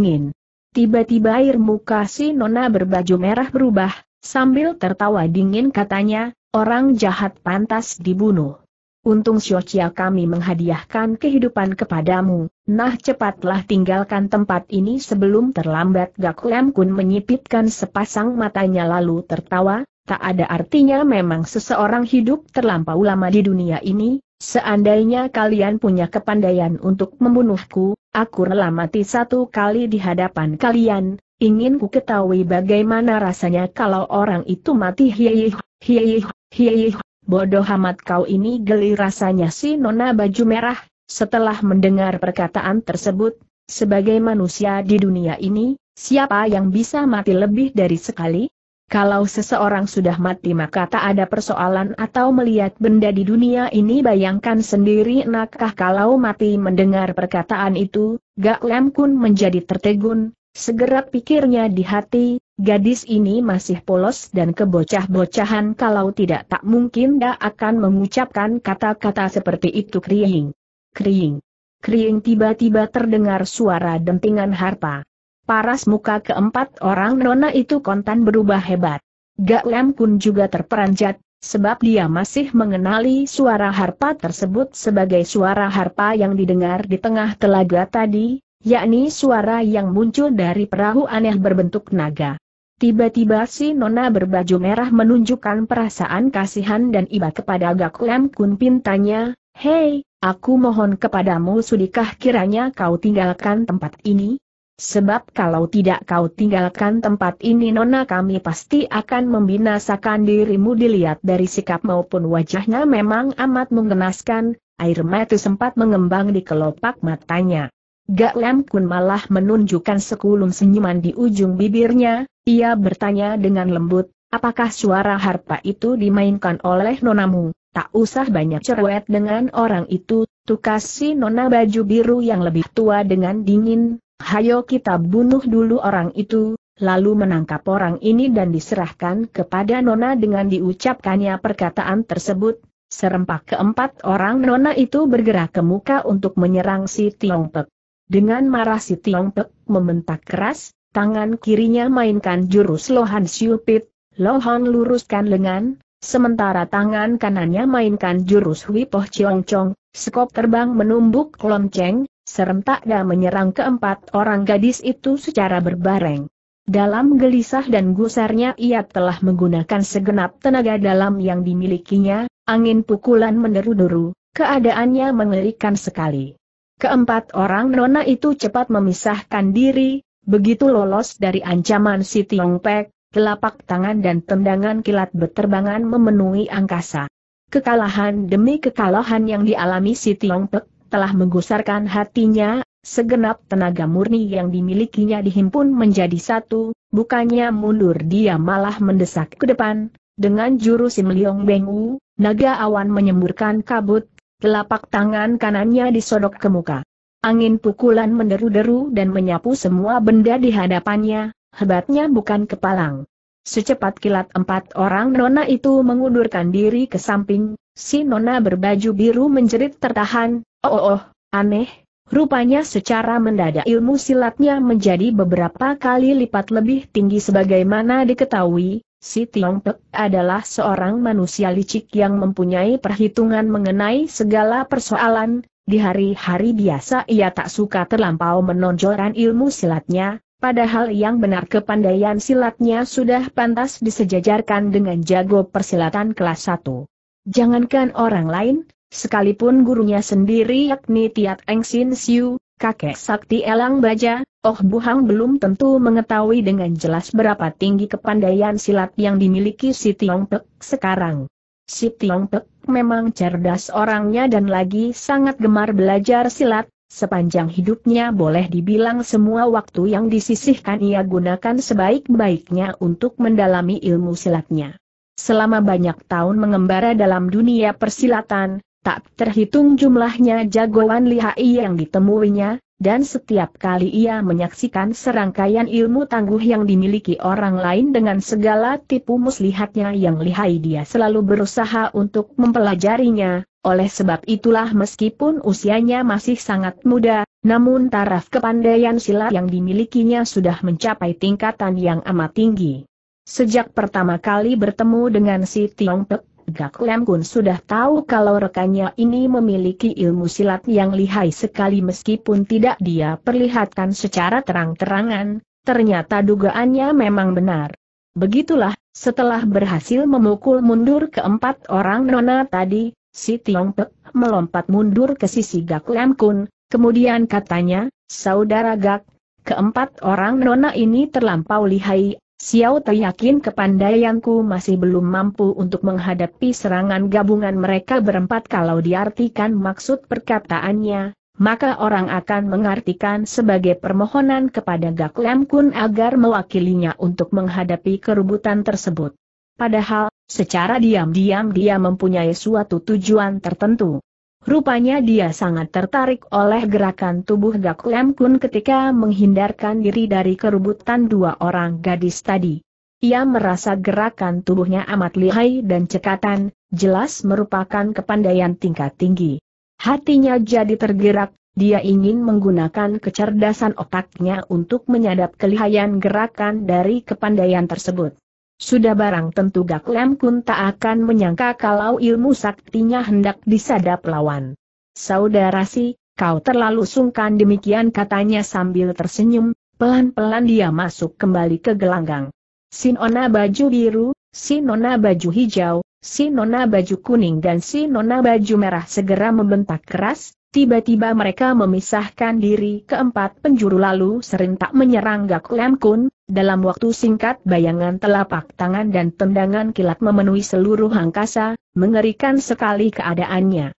Tiba-tiba air muka si nona berbaju merah berubah, sambil tertawa dingin katanya, orang jahat pantas dibunuh. Untung Siocia kami menghadiahkan kehidupan kepadamu, nah cepatlah tinggalkan tempat ini sebelum terlambat Gak Lem Kun menyipitkan sepasang matanya lalu tertawa, tak ada artinya memang seseorang hidup terlampau lama di dunia ini, seandainya kalian punya kepandaian untuk membunuhku, aku rela mati satu kali di hadapan kalian, ingin ku ketahui bagaimana rasanya kalau orang itu mati hiih, Bodoh amat kau ini geli rasanya si nona baju merah, setelah mendengar perkataan tersebut, sebagai manusia di dunia ini, siapa yang bisa mati lebih dari sekali? Kalau seseorang sudah mati maka tak ada persoalan atau melihat benda di dunia ini bayangkan sendiri nakah kalau mati mendengar perkataan itu, Gak Lem Kun menjadi tertegun, Segera pikirnya di hati, gadis ini masih polos dan kebocah-bocahan kalau tidak tak mungkin dia akan mengucapkan kata-kata seperti itu kriing. Kriing. Kriing tiba-tiba terdengar suara dentingan harpa. Paras muka keempat orang nona itu kontan berubah hebat. Gak Lem Kun juga terperanjat, sebab dia masih mengenali suara harpa tersebut sebagai suara harpa yang didengar di tengah telaga tadi, yakni suara yang muncul dari perahu aneh berbentuk naga. Tiba-tiba si nona berbaju merah menunjukkan perasaan kasihan dan iba kepada Gak Lem Kun pintanya, Hei, aku mohon kepadamu sudikah kiranya kau tinggalkan tempat ini? Sebab kalau tidak kau tinggalkan tempat ini nona kami pasti akan membinasakan dirimu dilihat dari sikap maupun wajahnya memang amat mengenaskan, air mata sempat mengembang di kelopak matanya. Gak Lam Kun malah menunjukkan sekulum senyuman di ujung bibirnya, ia bertanya dengan lembut, apakah suara harpa itu dimainkan oleh nonamu? Tak usah banyak cerewet dengan orang itu, tukas si nona baju biru yang lebih tua dengan dingin, hayo kita bunuh dulu orang itu, lalu menangkap orang ini dan diserahkan kepada nona dengan diucapkannya perkataan tersebut. Serempak keempat orang nona itu bergerak ke muka untuk menyerang si Pek. Dengan marah si Tiong Pek membentak keras, tangan kirinya mainkan jurus Lohan Siupit, Lohan luruskan lengan, sementara tangan kanannya mainkan jurus Wipoh Chiong Chong, skop terbang menumbuk lonceng, serentak dan menyerang keempat orang gadis itu secara berbareng. Dalam gelisah dan gusarnya ia telah menggunakan segenap tenaga dalam yang dimilikinya, angin pukulan meneru deru keadaannya mengerikan sekali. Keempat orang nona itu cepat memisahkan diri, begitu lolos dari ancaman si Tiong Pek, telapak tangan dan tendangan kilat berterbangan memenuhi angkasa. Kekalahan demi kekalahan yang dialami si Tiong Pek telah menggusarkan hatinya, segenap tenaga murni yang dimilikinya dihimpun menjadi satu, bukannya mundur dia malah mendesak ke depan, dengan jurus Im Liong Bengu, naga awan menyemburkan kabut, telapak tangan kanannya disodok ke muka. Angin pukulan menderu-deru dan menyapu semua benda di hadapannya, hebatnya bukan kepalang. Secepat kilat empat orang nona itu mengundurkan diri ke samping, si nona berbaju biru menjerit tertahan, oh oh, oh aneh, rupanya secara mendadak ilmu silatnya menjadi beberapa kali lipat lebih tinggi sebagaimana diketahui, Si Tiong Pek adalah seorang manusia licik yang mempunyai perhitungan mengenai segala persoalan, di hari-hari biasa ia tak suka terlampau menonjolkan ilmu silatnya, padahal yang benar kepandaian silatnya sudah pantas disejajarkan dengan jago persilatan kelas 1. Jangankan orang lain, sekalipun gurunya sendiri yakni Tiat Eng Sin Siu, kakek sakti Elang Baja, Oh Buhang belum tentu mengetahui dengan jelas berapa tinggi kepandaian silat yang dimiliki si Tiong Pek sekarang. Si Tiong Pek memang cerdas orangnya dan lagi sangat gemar belajar silat, sepanjang hidupnya boleh dibilang semua waktu yang disisihkan ia gunakan sebaik-baiknya untuk mendalami ilmu silatnya. Selama banyak tahun mengembara dalam dunia persilatan, tak terhitung jumlahnya jagoan lihai yang ditemuinya, dan setiap kali ia menyaksikan serangkaian ilmu tangguh yang dimiliki orang lain dengan segala tipu muslihatnya yang lihai dia selalu berusaha untuk mempelajarinya, oleh sebab itulah meskipun usianya masih sangat muda, namun taraf kepandaian silat yang dimilikinya sudah mencapai tingkatan yang amat tinggi. Sejak pertama kali bertemu dengan si Tiong Pek, Gak Lem Kun sudah tahu kalau rekannya ini memiliki ilmu silat yang lihai sekali meskipun tidak dia perlihatkan secara terang-terangan, ternyata dugaannya memang benar. Begitulah, setelah berhasil memukul mundur keempat orang nona tadi, si Tiong Pek melompat mundur ke sisi Gak Lem Kun, kemudian katanya, Saudara Gak, keempat orang nona ini terlampau lihai, Xiao Te yakin kepandaianku masih belum mampu untuk menghadapi serangan gabungan mereka berempat kalau diartikan maksud perkataannya, maka orang akan mengartikan sebagai permohonan kepada Gak Lam Kun agar mewakilinya untuk menghadapi keributan tersebut. Padahal, secara diam-diam dia mempunyai suatu tujuan tertentu. Rupanya dia sangat tertarik oleh gerakan tubuh Gak Lem Kun ketika menghindarkan diri dari kerubutan dua orang gadis tadi. Ia merasa gerakan tubuhnya amat lihai dan cekatan, jelas merupakan kepandaian tingkat tinggi. Hatinya jadi tergerak, dia ingin menggunakan kecerdasan otaknya untuk menyadap kelihayan gerakan dari kepandaian tersebut. Sudah barang tentu Gak Lem Kun tak akan menyangka kalau ilmu saktinya hendak disadap lawan. Saudara si, kau terlalu sungkan demikian katanya sambil tersenyum, pelan-pelan dia masuk kembali ke gelanggang. Si nona baju biru, si nona baju hijau, si nona baju kuning dan si nona baju merah segera membentak keras, tiba-tiba mereka memisahkan diri keempat penjuru lalu serentak menyerang Gak Lem Kun, dalam waktu singkat bayangan telapak tangan dan tendangan kilat memenuhi seluruh angkasa, mengerikan sekali keadaannya.